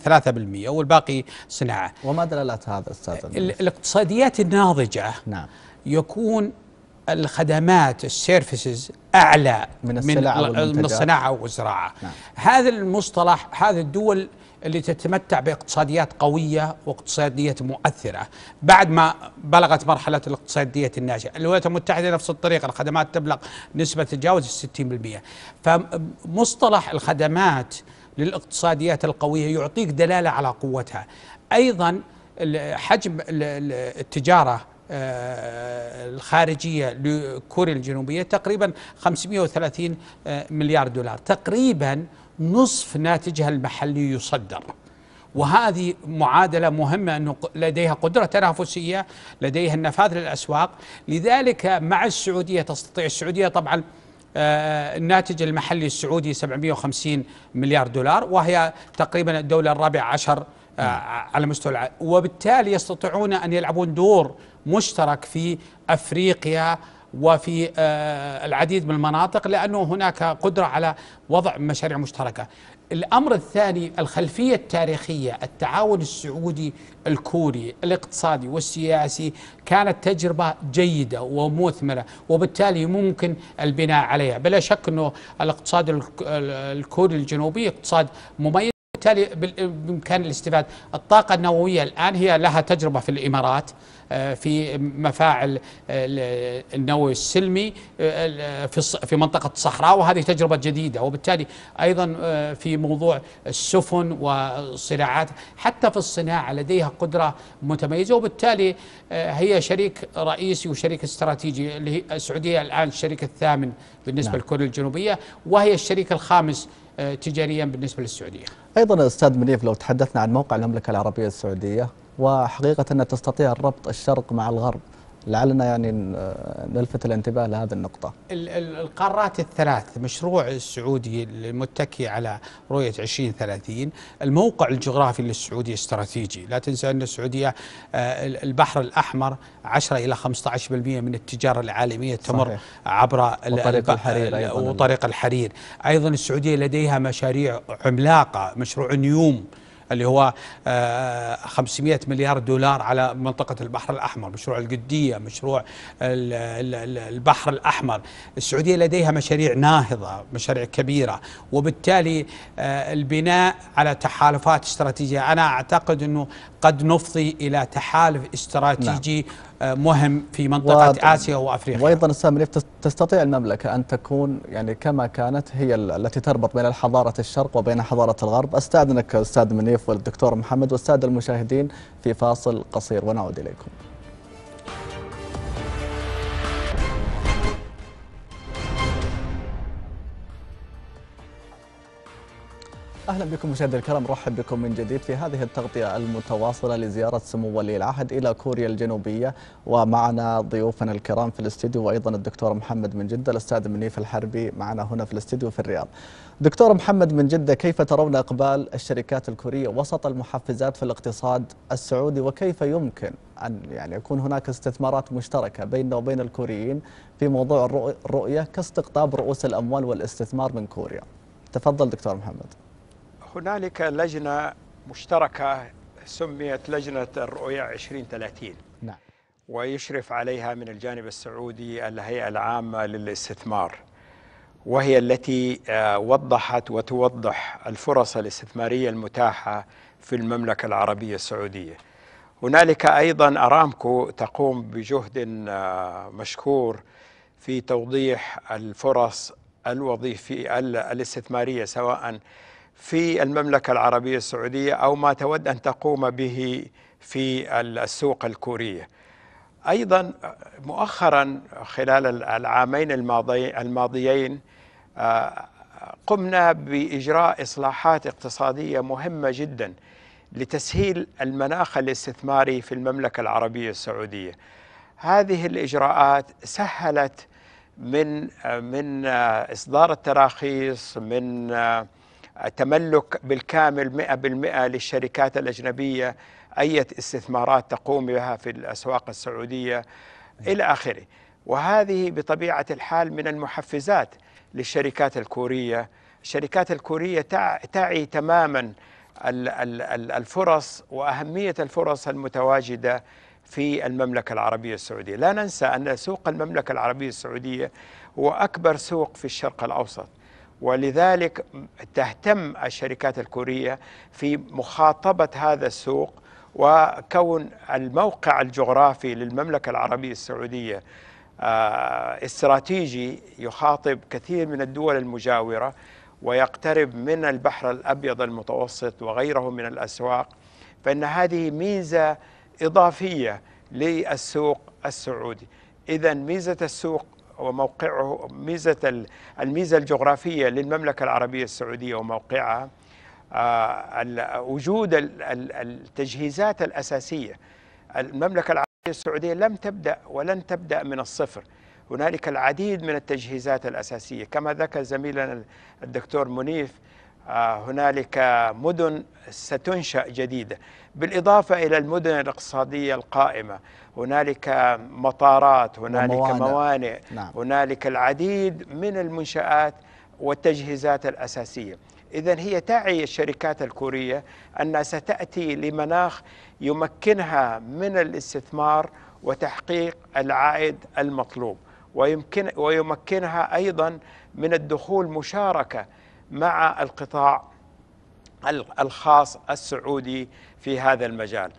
3% والباقي صناعه. وما دلالات هذا استاذ؟ الاقتصاديات الناضجه نعم يكون الخدمات السيرفيسز اعلى من السلع من, من الصناعه والزراعه. نعم. هذا المصطلح هذه الدول اللي تتمتع باقتصاديات قوية واقتصادية مؤثرة بعد ما بلغت مرحلة الاقتصادية الناجحة الولايات المتحدة نفس الطريقة الخدمات تبلغ نسبة تتجاوز 60% فمصطلح الخدمات للاقتصاديات القوية يعطيك دلالة على قوتها أيضا حجم التجارة آه، الخارجية لكوريا الجنوبية تقريبا 530 آه، مليار دولار تقريبا نصف ناتجها المحلي يصدر وهذه معادلة مهمة أنه لديها قدرة تنافسية لديها النفاذ للأسواق لذلك مع السعودية تستطيع السعودية طبعا آه، الناتج المحلي السعودي 750 مليار دولار وهي تقريبا الدولة الرابعة عشر آه، نعم. على مستوى العالم وبالتالي يستطيعون أن يلعبون دور مشترك في أفريقيا وفي آه، العديد من المناطق لأنه هناك قدرة على وضع مشاريع مشتركة الأمر الثاني الخلفية التاريخية التعاون السعودي الكوري الاقتصادي والسياسي كانت تجربة جيدة ومثمرة وبالتالي ممكن البناء عليها بلا شك أنه الاقتصاد الكوري الجنوبي اقتصاد مميز وبالتالي بامكان الاستفاده، الطاقه النوويه الان هي لها تجربه في الامارات آه، في مفاعل آه، النووي السلمي آه، في منطقة الصحراء وهذه تجربة جديدة وبالتالي أيضا في موضوع السفن والصناعات حتى في الصناعة لديها قدرة متميزة وبالتالي هي شريك رئيسي وشريك استراتيجي اللي هي السعودية الآن الشريك الثامن بالنسبة نعم. لكوريا الجنوبية وهي الشريك الخامس تجاريا بالنسبة للسعودية أيضا أستاذ منيف لو تحدثنا عن موقع المملكة العربية السعودية وحقيقة أن تستطيع الربط الشرق مع الغرب لعلنا يعني نلفت الانتباه لهذه النقطة القارات الثلاث مشروع السعودي المتكي على رؤية 2030 الموقع الجغرافي للسعودية استراتيجي لا تنسى أن السعودية آه، البحر الأحمر 10 إلى 15% من التجارة العالمية تمر صحيح. عبر وطريق الحرير أيضا وطريق الحرير أيضا السعودية لديها مشاريع عملاقة مشروع نيوم اللي هو 500 آه، مليار دولار على منطقة البحر الأحمر مشروع القدية مشروع البحر الأحمر السعودية لديها مشاريع ناهضة مشاريع كبيرة وبالتالي آه، البناء على تحالفات استراتيجية أنا أعتقد أنه قد نفضي إلى تحالف استراتيجي نعم. آه، مهم في منطقة و... آسيا وأفريقيا وأيضا السامريف تستطيع المملكة أن تكون يعني كما كانت هي التي تربط بين حضارة الشرق وبين حضارة الغرب أستاذنك أستاذ منيف والدكتور محمد والسادة المشاهدين في فاصل قصير ونعود إليكم اهلا بكم مشاهدي الكرام رحب بكم من جديد في هذه التغطيه المتواصله لزياره سمو ولي العهد الى كوريا الجنوبيه ومعنا ضيوفنا الكرام في الاستديو وايضا الدكتور محمد من جده الاستاذ منيف الحربي معنا هنا في الاستديو في الرياض. دكتور محمد من جده كيف ترون اقبال الشركات الكوريه وسط المحفزات في الاقتصاد السعودي وكيف يمكن ان يعني يكون هناك استثمارات مشتركه بيننا وبين الكوريين في موضوع الرؤيه كاستقطاب رؤوس الاموال والاستثمار من كوريا. تفضل دكتور محمد. هنالك لجنة مشتركة سميت لجنة الرؤية 2030 نعم ويشرف عليها من الجانب السعودي الهيئة العامة للاستثمار وهي التي آه، وضحت وتوضح الفرص الاستثمارية المتاحة في المملكة العربية السعودية هنالك أيضا أرامكو تقوم بجهد آه، مشكور في توضيح الفرص الوظيفية الاستثمارية سواء في المملكة العربية السعودية أو ما تود أن تقوم به في السوق الكورية أيضا مؤخرا خلال العامين الماضيين آه، قمنا بإجراء إصلاحات اقتصادية مهمة جدا لتسهيل المناخ الاستثماري في المملكة العربية السعودية هذه الإجراءات سهلت من آه، من آه، إصدار التراخيص من تملك بالكامل 100% للشركات الأجنبية أي استثمارات تقوم بها في الأسواق السعودية نعم. إلى آخره وهذه بطبيعة الحال من المحفزات للشركات الكورية الشركات الكورية تعي تماما الفرص وأهمية الفرص المتواجدة في المملكة العربية السعودية لا ننسى أن سوق المملكة العربية السعودية هو أكبر سوق في الشرق الأوسط ولذلك تهتم الشركات الكورية في مخاطبة هذا السوق وكون الموقع الجغرافي للمملكة العربية السعودية آه، استراتيجي يخاطب كثير من الدول المجاورة ويقترب من البحر الأبيض المتوسط وغيره من الأسواق فإن هذه ميزة إضافية للسوق السعودي إذا ميزة السوق وموقعه ميزة الميزة الجغرافية للمملكة العربية السعودية وموقعها آه، وجود التجهيزات الأساسية المملكة العربية السعودية لم تبدأ ولن تبدأ من الصفر هنالك العديد من التجهيزات الأساسية كما ذكر زميلنا الدكتور منيف هنالك مدن ستنشأ جديدة بالإضافة إلى المدن الاقتصادية القائمة هنالك مطارات هنالك وموانئ. موانئ نعم. هنالك العديد من المنشآت والتجهيزات الأساسية إذا هي تعي الشركات الكورية أنها ستأتي لمناخ يمكنها من الاستثمار وتحقيق العائد المطلوب ويمكن ويمكنها أيضا من الدخول مشاركة مع القطاع الخاص السعودي في هذا المجال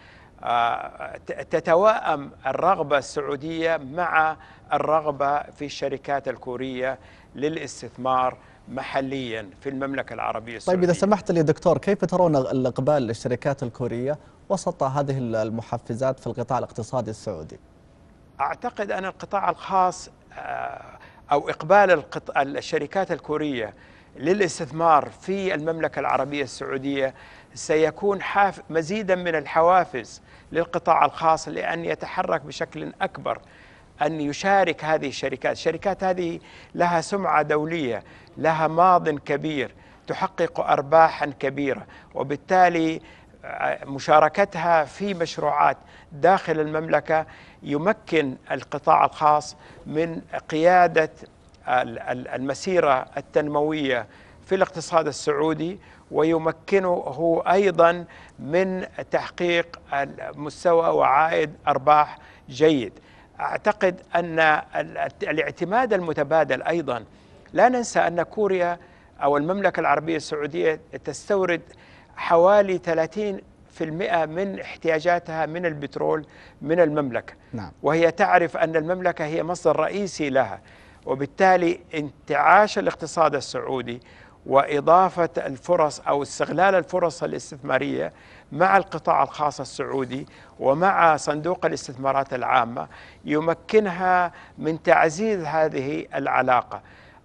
آه، تتواءم الرغبة السعودية مع الرغبة في الشركات الكورية للاستثمار محليا في المملكة العربية السعودية طيب إذا سمحت لي دكتور كيف ترون الإقبال للشركات الكورية وسط هذه المحفزات في القطاع الاقتصادي السعودي أعتقد أن القطاع الخاص آه، أو إقبال الشركات الكورية للاستثمار في المملكة العربية السعودية سيكون حاف مزيدا من الحوافز للقطاع الخاص لأن يتحرك بشكل أكبر أن يشارك هذه الشركات الشركات هذه لها سمعة دولية لها ماض كبير تحقق أرباحا كبيرة وبالتالي آه، مشاركتها في مشروعات داخل المملكة يمكن القطاع الخاص من قيادة المسيرة التنموية في الاقتصاد السعودي ويمكنه أيضا من تحقيق مستوى وعائد أرباح جيد أعتقد أن الاعتماد المتبادل أيضا لا ننسى أن كوريا أو المملكة العربية السعودية تستورد حوالي 30 في المئة من احتياجاتها من البترول من المملكة نعم. وهي تعرف أن المملكة هي مصدر رئيسي لها وبالتالي انتعاش الاقتصاد السعودي وإضافة الفرص أو استغلال الفرص الاستثمارية مع القطاع الخاص السعودي ومع صندوق الاستثمارات العامة يمكنها من تعزيز هذه العلاقة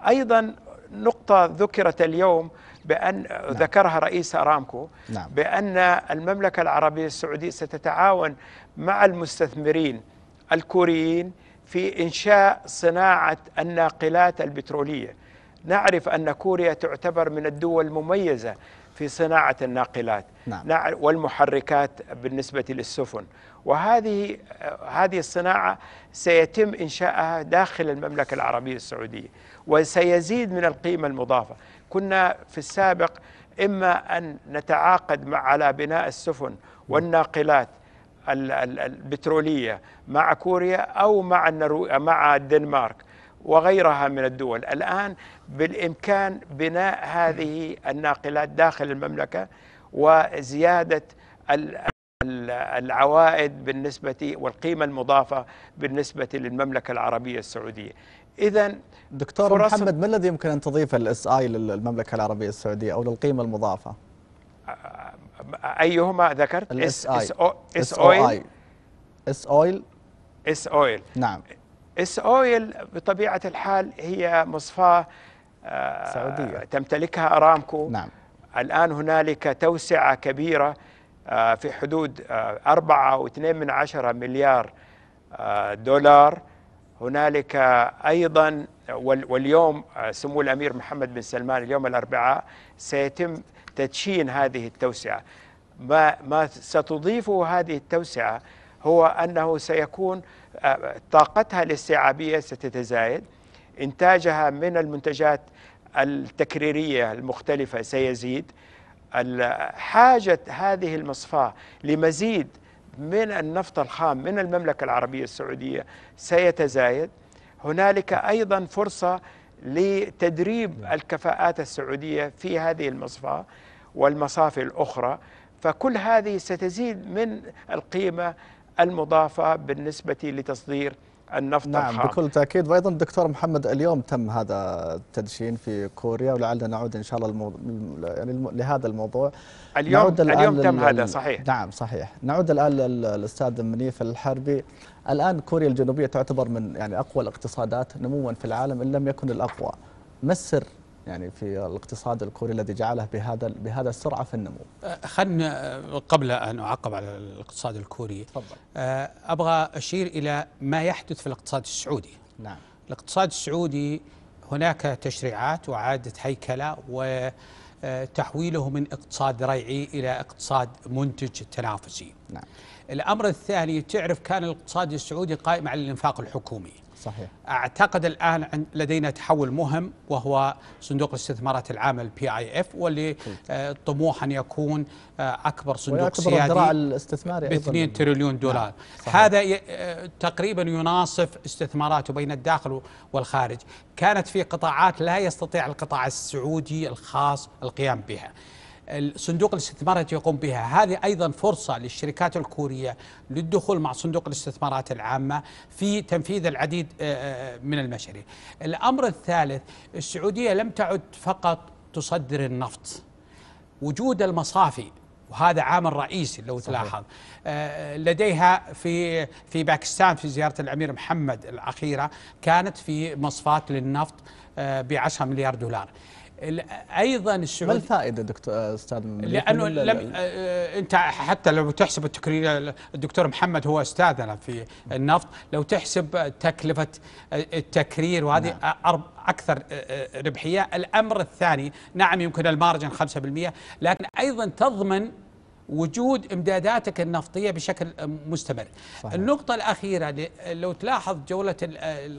أيضا نقطة ذكرت اليوم بأن نعم. ذكرها رئيس أرامكو نعم. بأن المملكة العربية السعودية ستتعاون مع المستثمرين الكوريين في إنشاء صناعة الناقلات البترولية نعرف أن كوريا تعتبر من الدول المميزة في صناعة الناقلات نعم. والمحركات بالنسبة للسفن وهذه هذه الصناعة سيتم إنشائها داخل المملكة العربية السعودية وسيزيد من القيمة المضافة كنا في السابق إما أن نتعاقد مع على بناء السفن نعم. والناقلات البترولية مع كوريا أو مع مع الدنمارك وغيرها من الدول الآن بالإمكان بناء هذه الناقلات داخل المملكة وزيادة العوائد بالنسبة والقيمة المضافة بالنسبة للمملكة العربية السعودية إذا دكتور محمد ما الذي يمكن أن تضيفه الاس اي للمملكة العربية السعودية أو للقيمة المضافة؟ ايهما ذكرت الاس اس اس اويل اس اويل اس اويل نعم اس اويل بطبيعه الحال هي مصفاه آه، سعوديه تمتلكها ارامكو نعم الان هنالك توسعه كبيره آه، في حدود 4.2 آه، من عشرة مليار دولار هنالك ايضا واليوم سمو الامير محمد بن سلمان اليوم الاربعاء سيتم تدشين هذه التوسعه ما ما ستضيفه هذه التوسعه هو انه سيكون آه، طاقتها الاستيعابيه ستتزايد انتاجها من المنتجات التكريريه المختلفه سيزيد حاجه هذه المصفاه لمزيد من النفط الخام من المملكه العربيه السعوديه سيتزايد هنالك ايضا فرصه لتدريب نعم. الكفاءات السعوديه في هذه المصفاه والمصافي الاخرى فكل هذه ستزيد من القيمة المضافة بالنسبة لتصدير النفط نعم الخام. بكل تأكيد وأيضا دكتور محمد اليوم تم هذا التدشين في كوريا ولعلنا نعود إن شاء الله الموضوع يعني لهذا الموضوع اليوم, نعود اليوم تم هذا صحيح نعم صحيح نعود الآن للأستاذ منيف الحربي الآن كوريا الجنوبية تعتبر من يعني أقوى الاقتصادات نموا في العالم إن لم يكن الأقوى ما السر يعني في الاقتصاد الكوري الذي جعله بهذا بهذا السرعه في النمو. أه، خلنا أه، قبل ان اعقب على الاقتصاد الكوري تفضل أه، ابغى اشير الى ما يحدث في الاقتصاد السعودي. نعم. الاقتصاد السعودي هناك تشريعات واعاده هيكله وتحويله من اقتصاد ريعي الى اقتصاد منتج تنافسي. نعم. الامر الثاني تعرف كان الاقتصاد السعودي قائم على الانفاق الحكومي. صحيح اعتقد الان لدينا تحول مهم وهو صندوق الاستثمارات العامه البي اي اف واللي آه، طموح ان يكون آه، اكبر صندوق سيادي الاستثماري ب 2 تريليون نعم، دولار نعم. هذا آه، تقريبا يناصف استثماراته بين الداخل والخارج كانت في قطاعات لا يستطيع القطاع السعودي الخاص القيام بها صندوق الاستثمارات يقوم بها هذه أيضا فرصة للشركات الكورية للدخول مع صندوق الاستثمارات العامة في تنفيذ العديد آه، آه، من المشاريع الأمر الثالث السعودية لم تعد فقط تصدر النفط وجود المصافي وهذا عامل رئيسي لو صحيح. تلاحظ آه، لديها في في باكستان في زياره الامير محمد الاخيره كانت في مصفات للنفط ب 10 مليار دولار ايضا الشعوب ما الفائده دكتور استاذ لانه لم انت حتى لو تحسب التكرير الدكتور محمد هو استاذنا في النفط لو تحسب تكلفه التكرير وهذه نعم. اكثر ربحيه الامر الثاني نعم يمكن المارجن 5% لكن ايضا تضمن وجود امداداتك النفطيه بشكل مستمر. صحيح. النقطه الاخيره لو تلاحظ جوله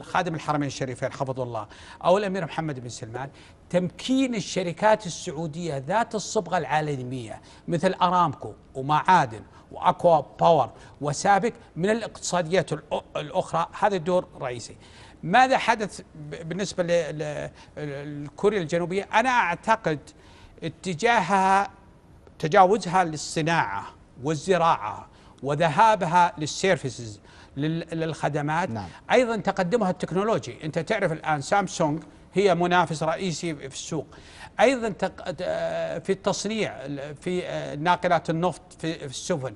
خادم الحرمين الشريفين حفظه الله او الامير محمد بن سلمان تمكين الشركات السعودية ذات الصبغة العالمية مثل أرامكو ومعادن وأكوا باور وسابك من الاقتصاديات الأخرى هذا دور رئيسي ماذا حدث بالنسبة لكوريا الجنوبية أنا أعتقد اتجاهها تجاوزها للصناعة والزراعة وذهابها للسيرفيسز للخدمات نعم. أيضا تقدمها التكنولوجي أنت تعرف الآن سامسونج هي منافس رئيسي في السوق ايضا آه، في التصنيع في آه، ناقلات النفط في السفن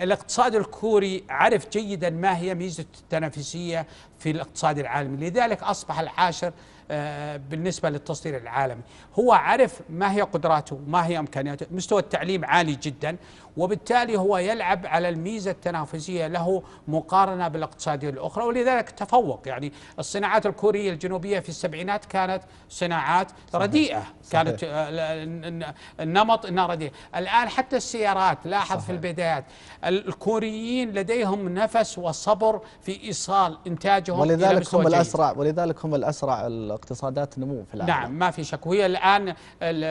الاقتصاد الكوري عرف جيدا ما هي ميزه التنافسيه في الاقتصاد العالمي لذلك اصبح العاشر آه، بالنسبة للتصدير العالمي هو عرف ما هي قدراته ما هي إمكانياته مستوى التعليم عالي جدا وبالتالي هو يلعب على الميزة التنافسية له مقارنة بالاقتصادية الأخرى ولذلك تفوق يعني الصناعات الكورية الجنوبية في السبعينات كانت صناعات رديئة صحيح. كانت النمط آه، انها رديئة الآن حتى السيارات لاحظ صحيح. في البدايات الكوريين لديهم نفس وصبر في إيصال إنتاجهم ولذلك هم الأسرع ولذلك هم الأسرع الاقتصادات نمو في العالم نعم ما في شك وهي الآن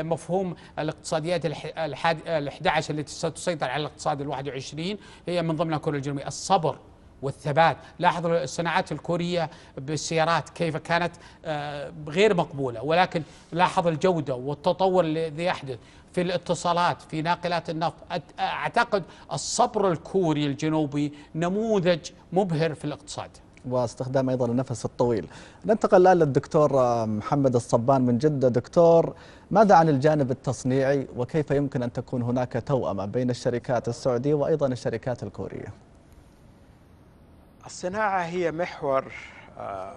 مفهوم الاقتصاديات ال 11 التي ستصير سيطر على الاقتصاد ال 21 هي من ضمنها كوريا الجنوبية الصبر والثبات لاحظوا الصناعات الكورية بالسيارات كيف كانت آه، غير مقبولة ولكن لاحظ الجودة والتطور الذي يحدث في الاتصالات في ناقلات النفط أعتقد الصبر الكوري الجنوبي نموذج مبهر في الاقتصاد واستخدام أيضا النفس الطويل ننتقل الآن للدكتور آه، محمد الصبان من جدة دكتور ماذا عن الجانب التصنيعي وكيف يمكن أن تكون هناك توأمة بين الشركات السعودية وأيضا الشركات الكورية الصناعة هي محور آه،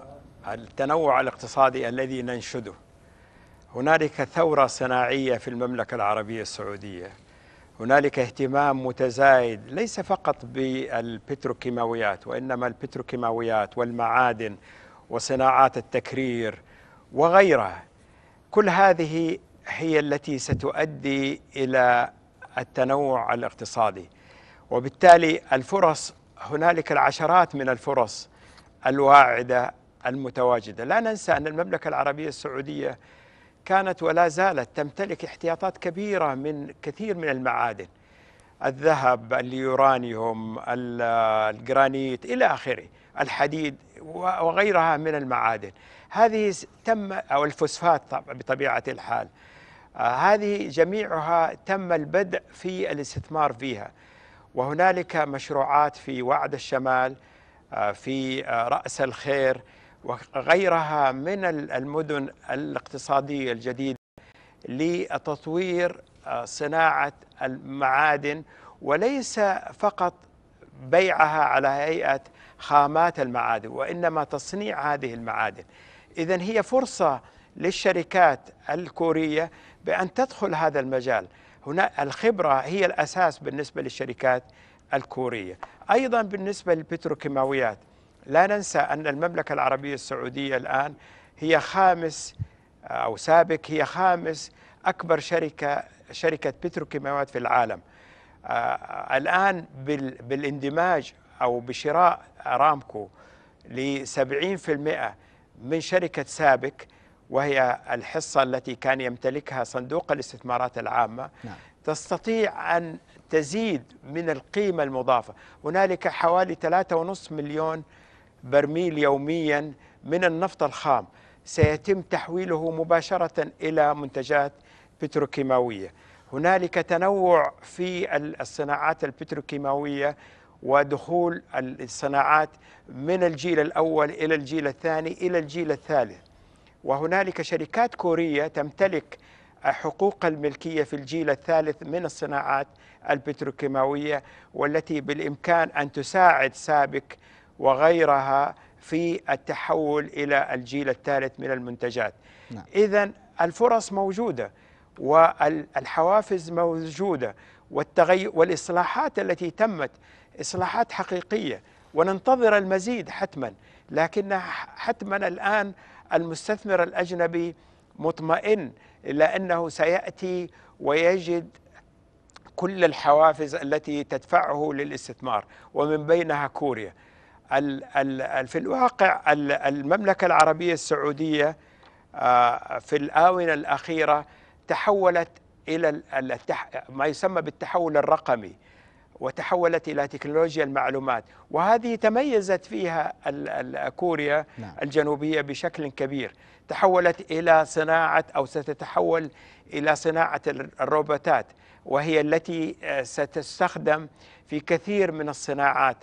التنوع الاقتصادي الذي ننشده هنالك ثورة صناعية في المملكة العربية السعودية هنالك اهتمام متزايد ليس فقط بالبتروكيماويات وانما البتروكيماويات والمعادن وصناعات التكرير وغيرها كل هذه هي التي ستؤدي الى التنوع الاقتصادي وبالتالي الفرص هنالك العشرات من الفرص الواعده المتواجده لا ننسى ان المملكه العربيه السعوديه كانت ولا زالت تمتلك احتياطات كبيرة من كثير من المعادن الذهب اليورانيوم الجرانيت إلى آخره الحديد وغيرها من المعادن هذه تم أو الفوسفات بطبيعة الحال آه، هذه جميعها تم البدء في الاستثمار فيها وهنالك مشروعات في وعد الشمال آه، في آه، رأس الخير وغيرها من المدن الاقتصادية الجديدة لتطوير آه، صناعة المعادن وليس فقط بيعها على هيئة خامات المعادن وإنما تصنيع هذه المعادن إذا هي فرصة للشركات الكورية بأن تدخل هذا المجال هنا الخبرة هي الأساس بالنسبة للشركات الكورية أيضا بالنسبة للبتروكيماويات لا ننسى أن المملكة العربية السعودية الآن هي خامس أو سابق هي خامس أكبر شركة شركة بتروكيماويات في العالم آه، الآن بالاندماج أو بشراء أرامكو ل 70% من شركة سابق وهي الحصة التي كان يمتلكها صندوق الاستثمارات العامة نعم. تستطيع أن تزيد من القيمة المضافة هنالك حوالي 3.5 مليون برميل يوميا من النفط الخام سيتم تحويله مباشرة إلى منتجات بتروكيماوية هنالك تنوع في الصناعات البتروكيماوية ودخول الصناعات من الجيل الأول إلى الجيل الثاني إلى الجيل الثالث وهنالك شركات كورية تمتلك حقوق الملكية في الجيل الثالث من الصناعات البتروكيماوية والتي بالإمكان أن تساعد سابك وغيرها في التحول إلى الجيل الثالث من المنتجات نعم. إذا الفرص موجودة والحوافز موجودة والتغير والإصلاحات التي تمت إصلاحات حقيقية وننتظر المزيد حتما لكن حتما الآن المستثمر الأجنبي مطمئن إلى أنه سيأتي ويجد كل الحوافز التي تدفعه للاستثمار ومن بينها كوريا في الواقع المملكة العربية السعودية آه، في الآونة الأخيرة تحولت إلى ما يسمى بالتحول الرقمي وتحولت إلى تكنولوجيا المعلومات وهذه تميزت فيها كوريا نعم. الجنوبية بشكل كبير تحولت إلى صناعة أو ستتحول إلى صناعة الروبوتات وهي التي آه، ستستخدم في كثير من الصناعات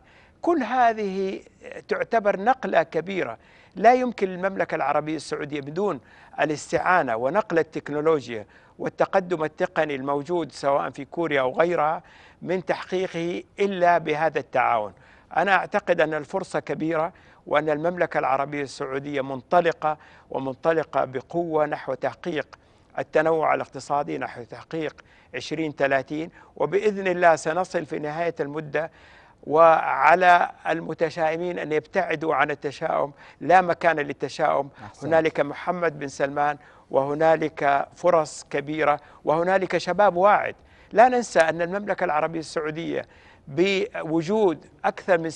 كل هذه تعتبر نقلة كبيرة لا يمكن للمملكة العربية السعودية بدون الاستعانة ونقل التكنولوجيا والتقدم التقني الموجود سواء في كوريا أو غيرها من تحقيقه إلا بهذا التعاون أنا أعتقد أن الفرصة كبيرة وأن المملكة العربية السعودية منطلقة ومنطلقة بقوة نحو تحقيق التنوع الاقتصادي نحو تحقيق 2030 وبإذن الله سنصل في نهاية المدة وعلى المتشائمين أن يبتعدوا عن التشاؤم لا مكان للتشاؤم هنالك محمد بن سلمان وهنالك فرص كبيرة وهنالك شباب واعد لا ننسى أن المملكة العربية السعودية بوجود أكثر من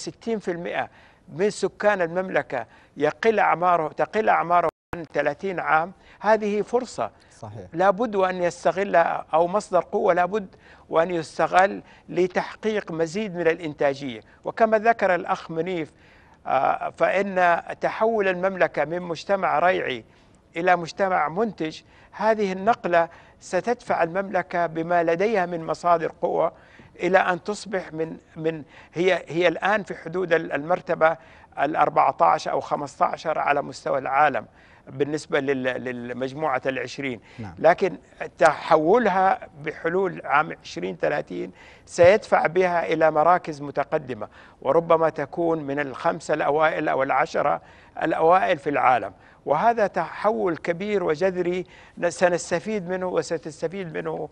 60% من سكان المملكة يقل أعماره تقل أعماره عن 30 عام هذه فرصة صحيح لابد وأن يستغل أو مصدر قوة لابد وأن يستغل لتحقيق مزيد من الإنتاجية وكما ذكر الأخ منيف آه، فإن تحول المملكة من مجتمع ريعي إلى مجتمع منتج هذه النقلة ستدفع المملكة بما لديها من مصادر قوة إلى أن تصبح من من هي هي الآن في حدود المرتبة ال 14 أو 15 على مستوى العالم بالنسبة للمجموعة العشرين نعم. لكن تحولها بحلول عام 2030 سيدفع بها إلى مراكز متقدمة وربما تكون من الخمسة الأوائل أو العشرة الأوائل في العالم وهذا تحول كبير وجذري سنستفيد منه وستستفيد منه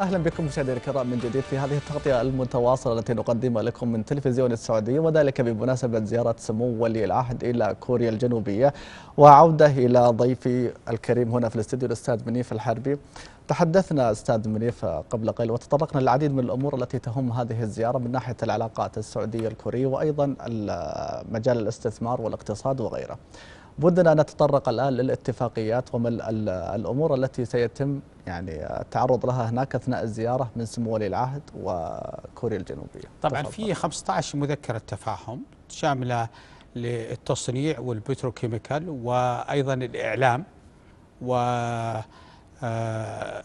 اهلا بكم مشاهدينا الكرام من جديد في هذه التغطيه المتواصله التي نقدمها لكم من تلفزيون السعوديه وذلك بمناسبه زياره سمو ولي العهد الى كوريا الجنوبيه وعوده الى ضيفي الكريم هنا في الاستديو الاستاذ منيف الحربي. تحدثنا استاذ منيف قبل قليل وتطرقنا للعديد من الامور التي تهم هذه الزياره من ناحيه العلاقات السعوديه الكوريه وايضا مجال الاستثمار والاقتصاد وغيره. بدنا أن نتطرق الآن للاتفاقيات وما الأمور التي سيتم يعني التعرض لها هناك أثناء الزيارة من سمو ولي العهد وكوريا الجنوبية طبعا في 15 مذكرة تفاهم شاملة للتصنيع والبتروكيميكال وأيضا الإعلام و آه،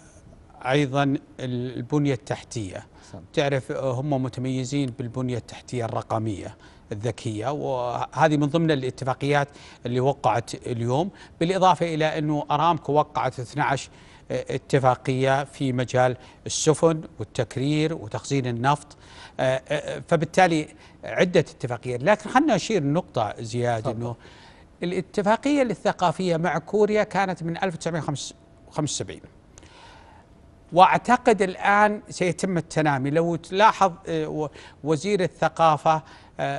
ايضا البنيه التحتيه تعرف آه، هم متميزين بالبنيه التحتيه الرقميه الذكيه وهذه من ضمن الاتفاقيات اللي وقعت اليوم بالاضافه الى انه ارامكو وقعت 12 آه، اتفاقيه في مجال السفن والتكرير وتخزين النفط آه، آه، فبالتالي عده اتفاقيات لكن خلنا اشير نقطه زياد انه الاتفاقيه الثقافيه مع كوريا كانت من 1975 واعتقد الان سيتم التنامي لو تلاحظ وزير الثقافه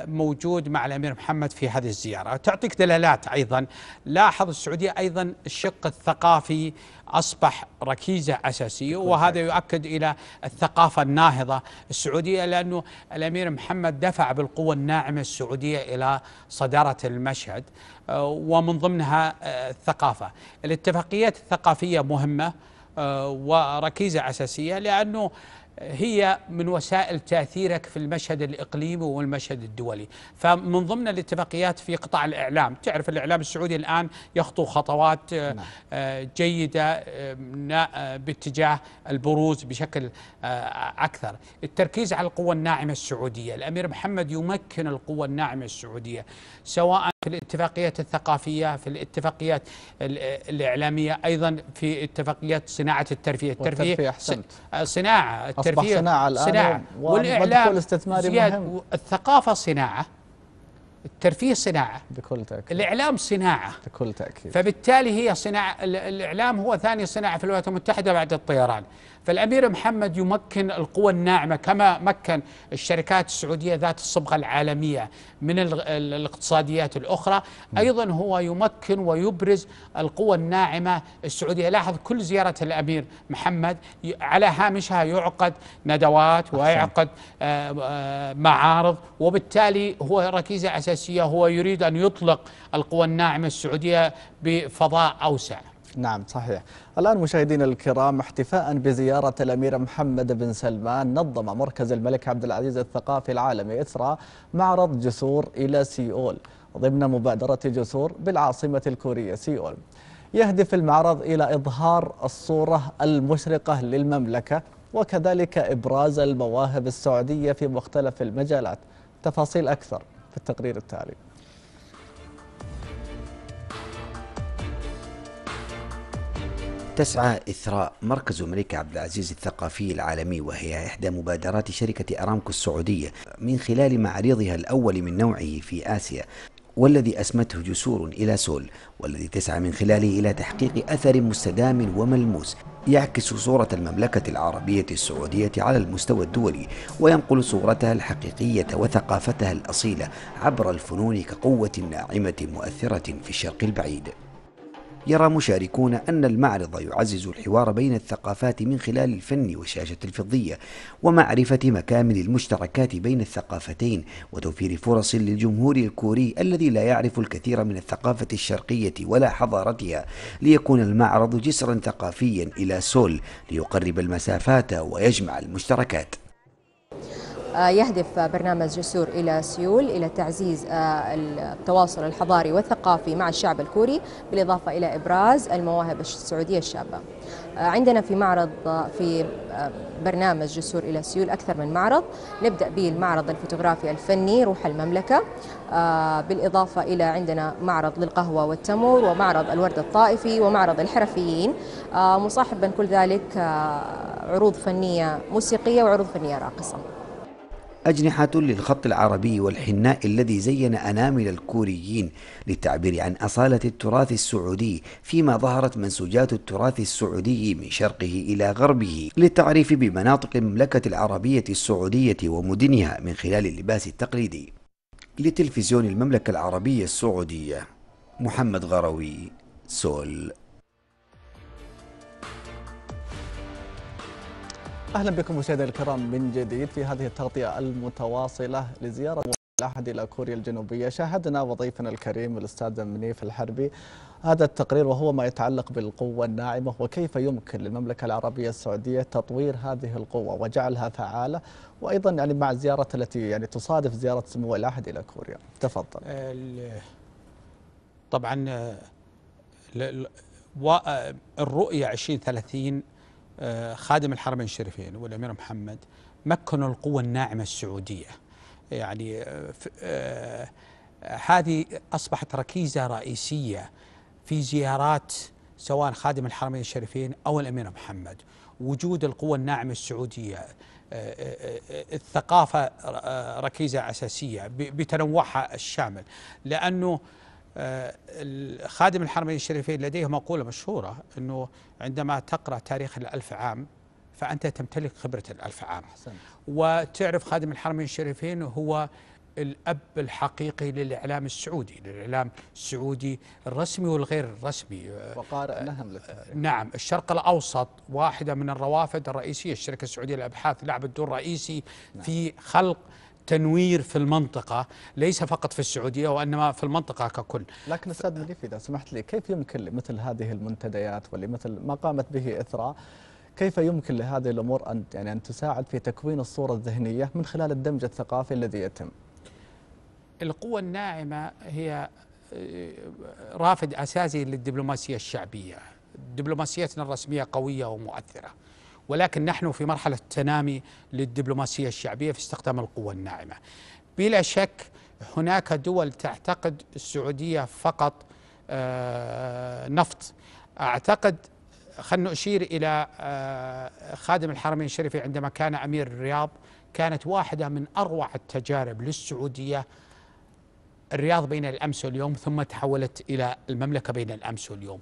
موجود مع الامير محمد في هذه الزياره، تعطيك دلالات ايضا، لاحظ السعوديه ايضا الشق الثقافي اصبح ركيزه اساسيه وهذا يؤكد الى الثقافه الناهضه السعوديه لانه الامير محمد دفع بالقوه الناعمه السعوديه الى صداره المشهد آه، ومن ضمنها آه، الثقافه، الاتفاقيات الثقافيه مهمه آه، وركيزه اساسيه لانه هي من وسائل تاثيرك في المشهد الاقليمي والمشهد الدولي، فمن ضمن الاتفاقيات في قطاع الاعلام، تعرف الاعلام السعودي الان يخطو خطوات آه، نعم. آه، جيده آه، باتجاه البروز بشكل اكثر، التركيز على القوه الناعمه السعوديه، الامير محمد يمكن القوه الناعمه السعوديه سواء في الاتفاقيات الثقافية في الاتفاقيات الإعلامية أيضا في اتفاقيات صناعة الترفيه الترفيه أحسنت. صناعة الترفيه صناعة الآن صناعة والإعلام الاستثماري مهم الثقافة صناعة الترفيه صناعة بكل تأكيد الإعلام صناعة بكل تأكيد فبالتالي هي صناعة الإعلام هو ثاني صناعة في الولايات المتحدة بعد الطيران فالامير محمد يمكن القوى الناعمه كما مكن الشركات السعوديه ذات الصبغه العالميه من الاقتصاديات الاخرى نعم. ايضا هو يمكن ويبرز القوى الناعمه السعوديه لاحظ كل زياره الامير محمد على هامشها يعقد ندوات ويعقد آه، آه، معارض وبالتالي هو ركيزه اساسيه هو يريد ان يطلق القوى الناعمه السعوديه بفضاء اوسع نعم صحيح الآن مشاهدينا الكرام احتفاء بزيارة الأمير محمد بن سلمان نظم مركز الملك عبد العزيز الثقافي العالمي إثرى معرض جسور إلى سيول ضمن مبادرة جسور بالعاصمة الكورية سيول يهدف المعرض إلى إظهار الصورة المشرقة للمملكة وكذلك إبراز المواهب السعودية في مختلف المجالات تفاصيل أكثر في التقرير التالي تسعى إثراء مركز الملك عبد العزيز الثقافي العالمي وهي إحدى مبادرات شركة أرامكو السعودية من خلال معرضها الأول من نوعه في آسيا والذي أسمته جسور إلى سول والذي تسعى من خلاله إلى تحقيق أثر مستدام وملموس يعكس صورة المملكة العربية السعودية على المستوى الدولي وينقل صورتها الحقيقية وثقافتها الأصيلة عبر الفنون كقوة ناعمة مؤثرة في الشرق البعيد يرى مشاركون أن المعرض يعزز الحوار بين الثقافات من خلال الفن والشاشة الفضية ومعرفة مكامن المشتركات بين الثقافتين وتوفير فرص للجمهور الكوري الذي لا يعرف الكثير من الثقافة الشرقية ولا حضارتها ليكون المعرض جسرا ثقافيا إلى سول ليقرب المسافات ويجمع المشتركات آه، يهدف برنامج جسور إلى سيول إلى تعزيز آه، التواصل الحضاري والثقافي مع الشعب الكوري بالإضافة إلى إبراز المواهب السعودية الشابة آه، عندنا في معرض في برنامج جسور إلى سيول أكثر من معرض نبدأ به المعرض الفوتوغرافي الفني روح المملكة بالإضافة إلى عندنا معرض للقهوة والتمر ومعرض الورد الطائفي ومعرض الحرفيين مصاحبا كل ذلك عروض فنية موسيقية وعروض فنية راقصة أجنحة للخط العربي والحناء الذي زين أنامل الكوريين للتعبير عن أصالة التراث السعودي فيما ظهرت منسوجات التراث السعودي من شرقه إلى غربه للتعريف بمناطق المملكة العربية السعودية ومدنها من خلال اللباس التقليدي لتلفزيون المملكة العربية السعودية محمد غروي سول أهلا بكم مشاهدينا الكرام من جديد في هذه التغطية المتواصلة لزيارة الأحد إلى كوريا الجنوبية شاهدنا وضيفنا الكريم الأستاذ منيف الحربي هذا التقرير وهو ما يتعلق بالقوة الناعمة وكيف يمكن للمملكة العربية السعودية تطوير هذه القوة وجعلها فعالة وأيضا يعني مع الزياره التي يعني تصادف زيارة سمو الأحد إلى كوريا تفضل طبعا الرؤية 2030 آه، خادم الحرمين الشريفين والامير محمد مكنوا القوه الناعمه السعوديه يعني آه، آه، هذه اصبحت ركيزه رئيسيه في زيارات سواء خادم الحرمين الشريفين او الامير محمد وجود القوه الناعمه السعوديه الثقافه ركيزه اساسيه بتنوعها الشامل لانه آه، خادم الحرمين الشريفين لديه مقولة مشهورة أنه عندما تقرأ تاريخ الألف عام فأنت تمتلك خبرة الألف عام حسنت. وتعرف خادم الحرمين الشريفين هو الأب الحقيقي للإعلام السعودي للإعلام السعودي الرسمي والغير الرسمي آه، وقارئ نهم آه، للتاريخ نعم الشرق الأوسط واحدة من الروافد الرئيسية الشركة السعودية للأبحاث لعبت دور رئيسي نعم. في خلق تنوير في المنطقة ليس فقط في السعودية وإنما في المنطقة ككل لكن أستاذ مليف إذا سمحت لي كيف يمكن مثل هذه المنتديات ولمثل ما قامت به إثراء كيف يمكن لهذه الأمور أن يعني أن تساعد في تكوين الصورة الذهنية من خلال الدمج الثقافي الذي يتم القوة الناعمة هي آه، رافد أساسي للدبلوماسية الشعبية دبلوماسيتنا الرسمية قوية ومؤثرة ولكن نحن في مرحلة تنامي للدبلوماسية الشعبية في استخدام القوة الناعمة بلا شك هناك دول تعتقد السعودية فقط آه، نفط أعتقد خلنا أشير إلى آه، خادم الحرمين الشريفين عندما كان أمير الرياض كانت واحدة من أروع التجارب للسعودية الرياض بين الأمس واليوم ثم تحولت إلى المملكة بين الأمس واليوم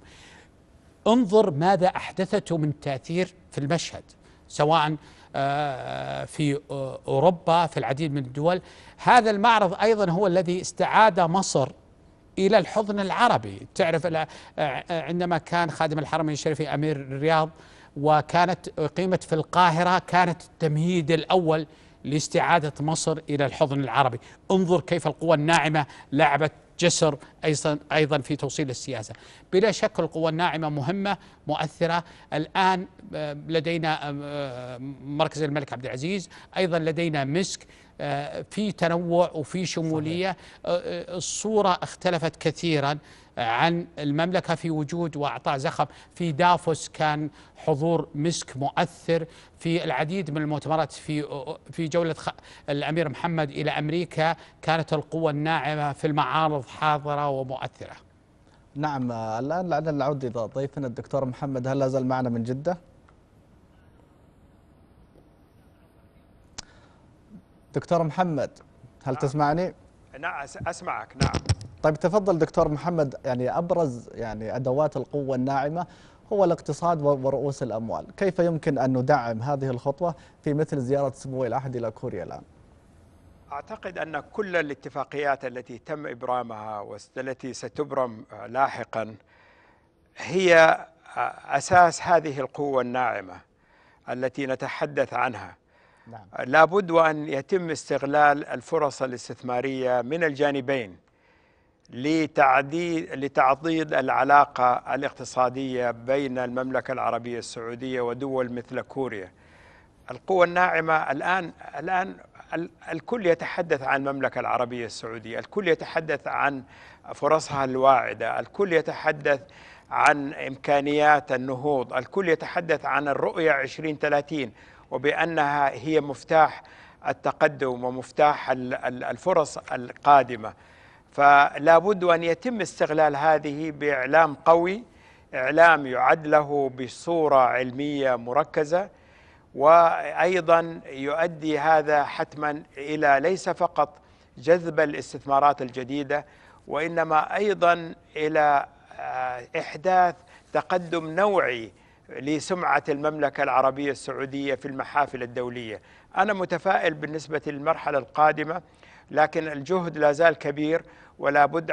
انظر ماذا احدثته من تاثير في المشهد سواء آه، آه، في آه، اوروبا في العديد من الدول هذا المعرض ايضا هو الذي استعاد مصر الى الحضن العربي تعرف عندما كان خادم الحرمين الشريفين امير الرياض وكانت اقيمت في القاهره كانت التمهيد الاول لاستعاده مصر الى الحضن العربي انظر كيف القوى الناعمه لعبت جسر ايضا ايضا في توصيل السياسه. بلا شك القوى الناعمه مهمه مؤثره، الان آه، لدينا آه، آه، مركز الملك عبد العزيز، ايضا لدينا مسك في تنوع وفي شموليه، الصوره اختلفت كثيرا عن المملكة في وجود وأعطاء زخم في دافوس كان حضور مسك مؤثر في العديد من المؤتمرات في في جولة الأمير محمد إلى أمريكا كانت القوة الناعمة في المعارض حاضرة ومؤثرة نعم الآن لعلنا نعود إلى ضيفنا الدكتور محمد هل زال معنا من جدة؟ دكتور محمد هل نعم. تسمعني؟ نعم أسمعك نعم طيب تفضل دكتور محمد يعني ابرز يعني ادوات القوه الناعمه هو الاقتصاد ورؤوس الاموال، كيف يمكن ان ندعم هذه الخطوه في مثل زياره سمو العهد الى كوريا الان؟ اعتقد ان كل الاتفاقيات التي تم ابرامها والتي ستبرم لاحقا هي اساس هذه القوه الناعمه التي نتحدث عنها. نعم. لابد وان يتم استغلال الفرص الاستثماريه من الجانبين. لتعديل لتعطيل العلاقة الاقتصادية بين المملكة العربية السعودية ودول مثل كوريا القوة الناعمة الآن الآن الكل يتحدث عن المملكة العربية السعودية الكل يتحدث عن فرصها الواعدة الكل يتحدث عن إمكانيات النهوض الكل يتحدث عن الرؤية 2030 وبأنها هي مفتاح التقدم ومفتاح الفرص القادمة فلا بد أن يتم استغلال هذه بإعلام قوي إعلام يعد له بصورة علمية مركزة وأيضا يؤدي هذا حتما إلى ليس فقط جذب الاستثمارات الجديدة وإنما أيضا إلى آه، إحداث تقدم نوعي لسمعة المملكة العربية السعودية في المحافل الدولية أنا متفائل بالنسبة للمرحلة القادمة لكن الجهد لا زال كبير ولا بد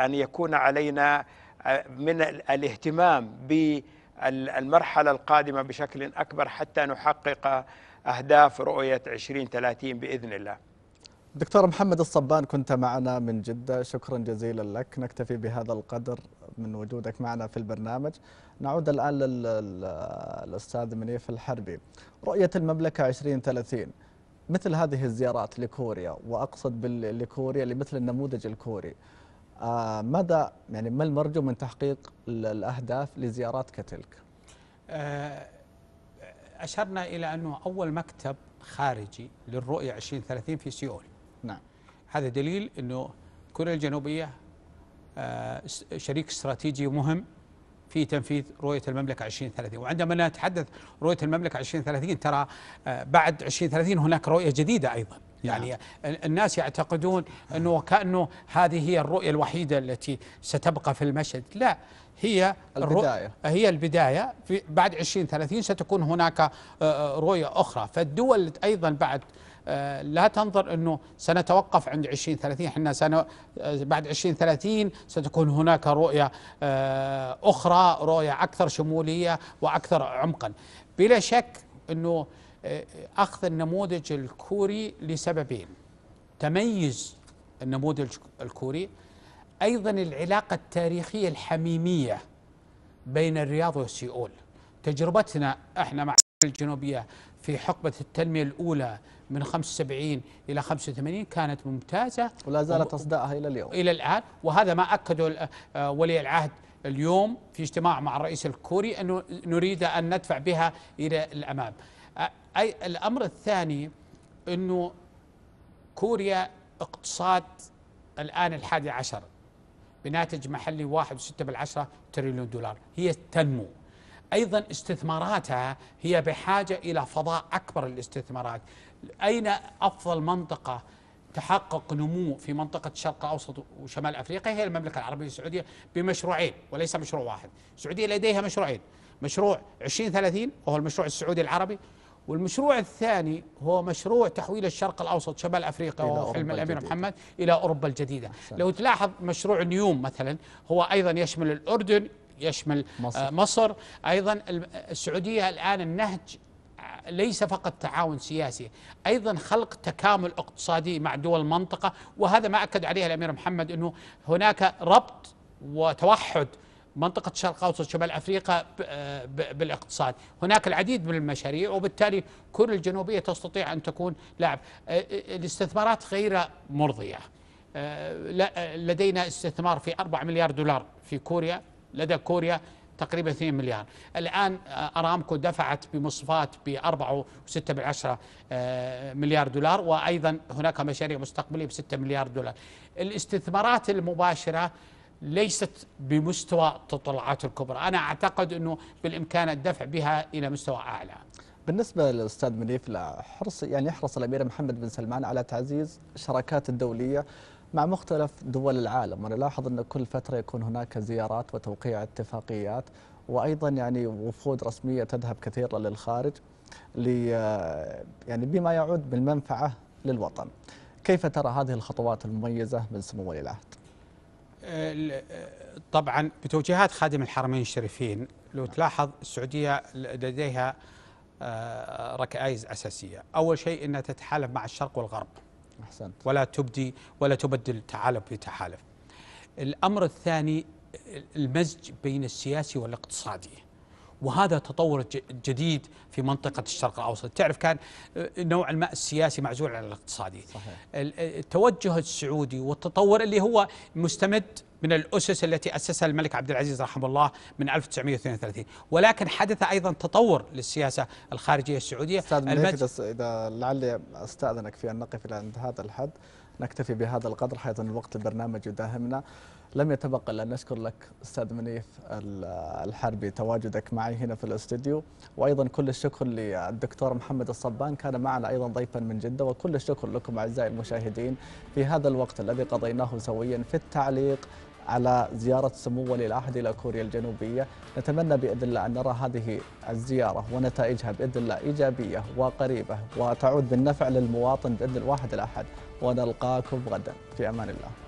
أن يكون علينا آه، من الاهتمام بالمرحلة القادمة بشكل أكبر حتى نحقق أهداف رؤية 2030 بإذن الله دكتور محمد الصبان كنت معنا من جدة شكرا جزيلا لك نكتفي بهذا القدر من وجودك معنا في البرنامج نعود الآن للأستاذ منيف الحربي رؤية المملكة 2030 مثل هذه الزيارات لكوريا واقصد لكوريا لمثل النموذج الكوري آه، ماذا يعني ما المرجو من تحقيق الاهداف لزيارات كتلك؟ آه، اشرنا الى انه اول مكتب خارجي للرؤيه 2030 في سيول. نعم. هذا دليل انه كوريا الجنوبيه آه، شريك استراتيجي مهم في تنفيذ رؤية المملكة 2030 وعندما نتحدث رؤية المملكة 2030 ترى آه، بعد 2030 هناك رؤية جديدة أيضا نعم. يعني آه، الناس يعتقدون أنه كأنه هذه هي الرؤية الوحيدة التي ستبقى في المشهد لا هي البداية هي البداية في بعد 2030 ستكون هناك آه، رؤية أخرى فالدول أيضا بعد آه، لا تنظر أنه سنتوقف عند 2030 احنا سنة آه، بعد 2030 ستكون هناك رؤية آه، أخرى رؤية أكثر شمولية وأكثر عمقا بلا شك أنه أخذ النموذج الكوري لسببين تميز النموذج الكوري أيضا العلاقة التاريخية الحميمية بين الرياض وسيئول تجربتنا احنا مع الجنوبية في حقبة التنمية الأولى من 75 إلى 85 كانت ممتازة ولا زالت أصدائها إلى اليوم إلى الآن وهذا ما أكده آه، ولي العهد اليوم في اجتماع مع الرئيس الكوري أنه نريد أن ندفع بها إلى الأمام آه، أي الأمر الثاني أنه كوريا اقتصاد الآن الحادي عشر بناتج محلي واحد وستة بالعشرة تريليون دولار هي تنمو أيضا استثماراتها هي بحاجة إلى فضاء أكبر للاستثمارات أين أفضل منطقة تحقق نمو في منطقة الشرق الأوسط وشمال أفريقيا هي المملكة العربية السعودية بمشروعين وليس مشروع واحد السعودية لديها مشروعين مشروع 2030 وهو المشروع السعودي العربي والمشروع الثاني هو مشروع تحويل الشرق الاوسط شمال افريقيا وهو حلم الامير محمد الى اوروبا الجديده، حسنا. لو تلاحظ مشروع نيوم مثلا هو ايضا يشمل الاردن يشمل آه، مصر, مصر ايضا السعوديه الان النهج ليس فقط تعاون سياسي أيضا خلق تكامل اقتصادي مع دول المنطقة وهذا ما أكد عليه الأمير محمد أنه هناك ربط وتوحد منطقة الشرق الأوسط شمال أفريقيا بالاقتصاد هناك العديد من المشاريع وبالتالي كوريا الجنوبية تستطيع أن تكون لاعب الاستثمارات غير مرضية لدينا استثمار في 4 مليار دولار في كوريا لدى كوريا تقريبا 2 مليار الآن آه، أرامكو دفعت بمصفات ب 4.6 آه، مليار دولار وأيضا هناك مشاريع مستقبلية ب 6 مليار دولار الاستثمارات المباشرة ليست بمستوى التطلعات الكبرى أنا أعتقد أنه بالإمكان الدفع بها إلى مستوى أعلى بالنسبة للأستاذ منيف حرص يعني يحرص الأمير محمد بن سلمان على تعزيز الشراكات الدولية مع مختلف دول العالم ونلاحظ أن كل فترة يكون هناك زيارات وتوقيع اتفاقيات وأيضا يعني وفود رسمية تذهب كثيرا للخارج آه، يعني بما يعود بالمنفعة للوطن كيف ترى هذه الخطوات المميزة من سمو ولي العهد؟ آه، آه، طبعا بتوجيهات خادم الحرمين الشريفين لو تلاحظ السعودية لديها ركائز أساسية أول شيء أنها تتحالف مع الشرق والغرب أحسنت. ولا تبدي ولا تبدل تعالف بتحالف الأمر الثاني المزج بين السياسي والاقتصادي وهذا تطور جديد في منطقة الشرق الأوسط تعرف كان آه، نوعا ما السياسي معزول عن الاقتصادي صحيح. آه، التوجه السعودي والتطور اللي هو مستمد من الأسس التي أسسها الملك عبد العزيز رحمه الله من 1932 ولكن حدث أيضا تطور للسياسة الخارجية السعودية أستاذ المجلس إذا لعلي أستأذنك في أن نقف إلى عند هذا الحد نكتفي بهذا القدر حيث أن الوقت البرنامج يداهمنا لم يتبقى الا نشكر لك استاذ منيف الحربي تواجدك معي هنا في الاستديو وايضا كل الشكر للدكتور محمد الصبان كان معنا ايضا ضيفا من جده وكل الشكر لكم اعزائي المشاهدين في هذا الوقت الذي قضيناه سويا في التعليق على زيارة سمو ولي العهد إلى كوريا الجنوبية نتمنى بإذن الله أن نرى هذه الزيارة ونتائجها بإذن الله إيجابية وقريبة وتعود بالنفع للمواطن بإذن الواحد الأحد ونلقاكم غدا في أمان الله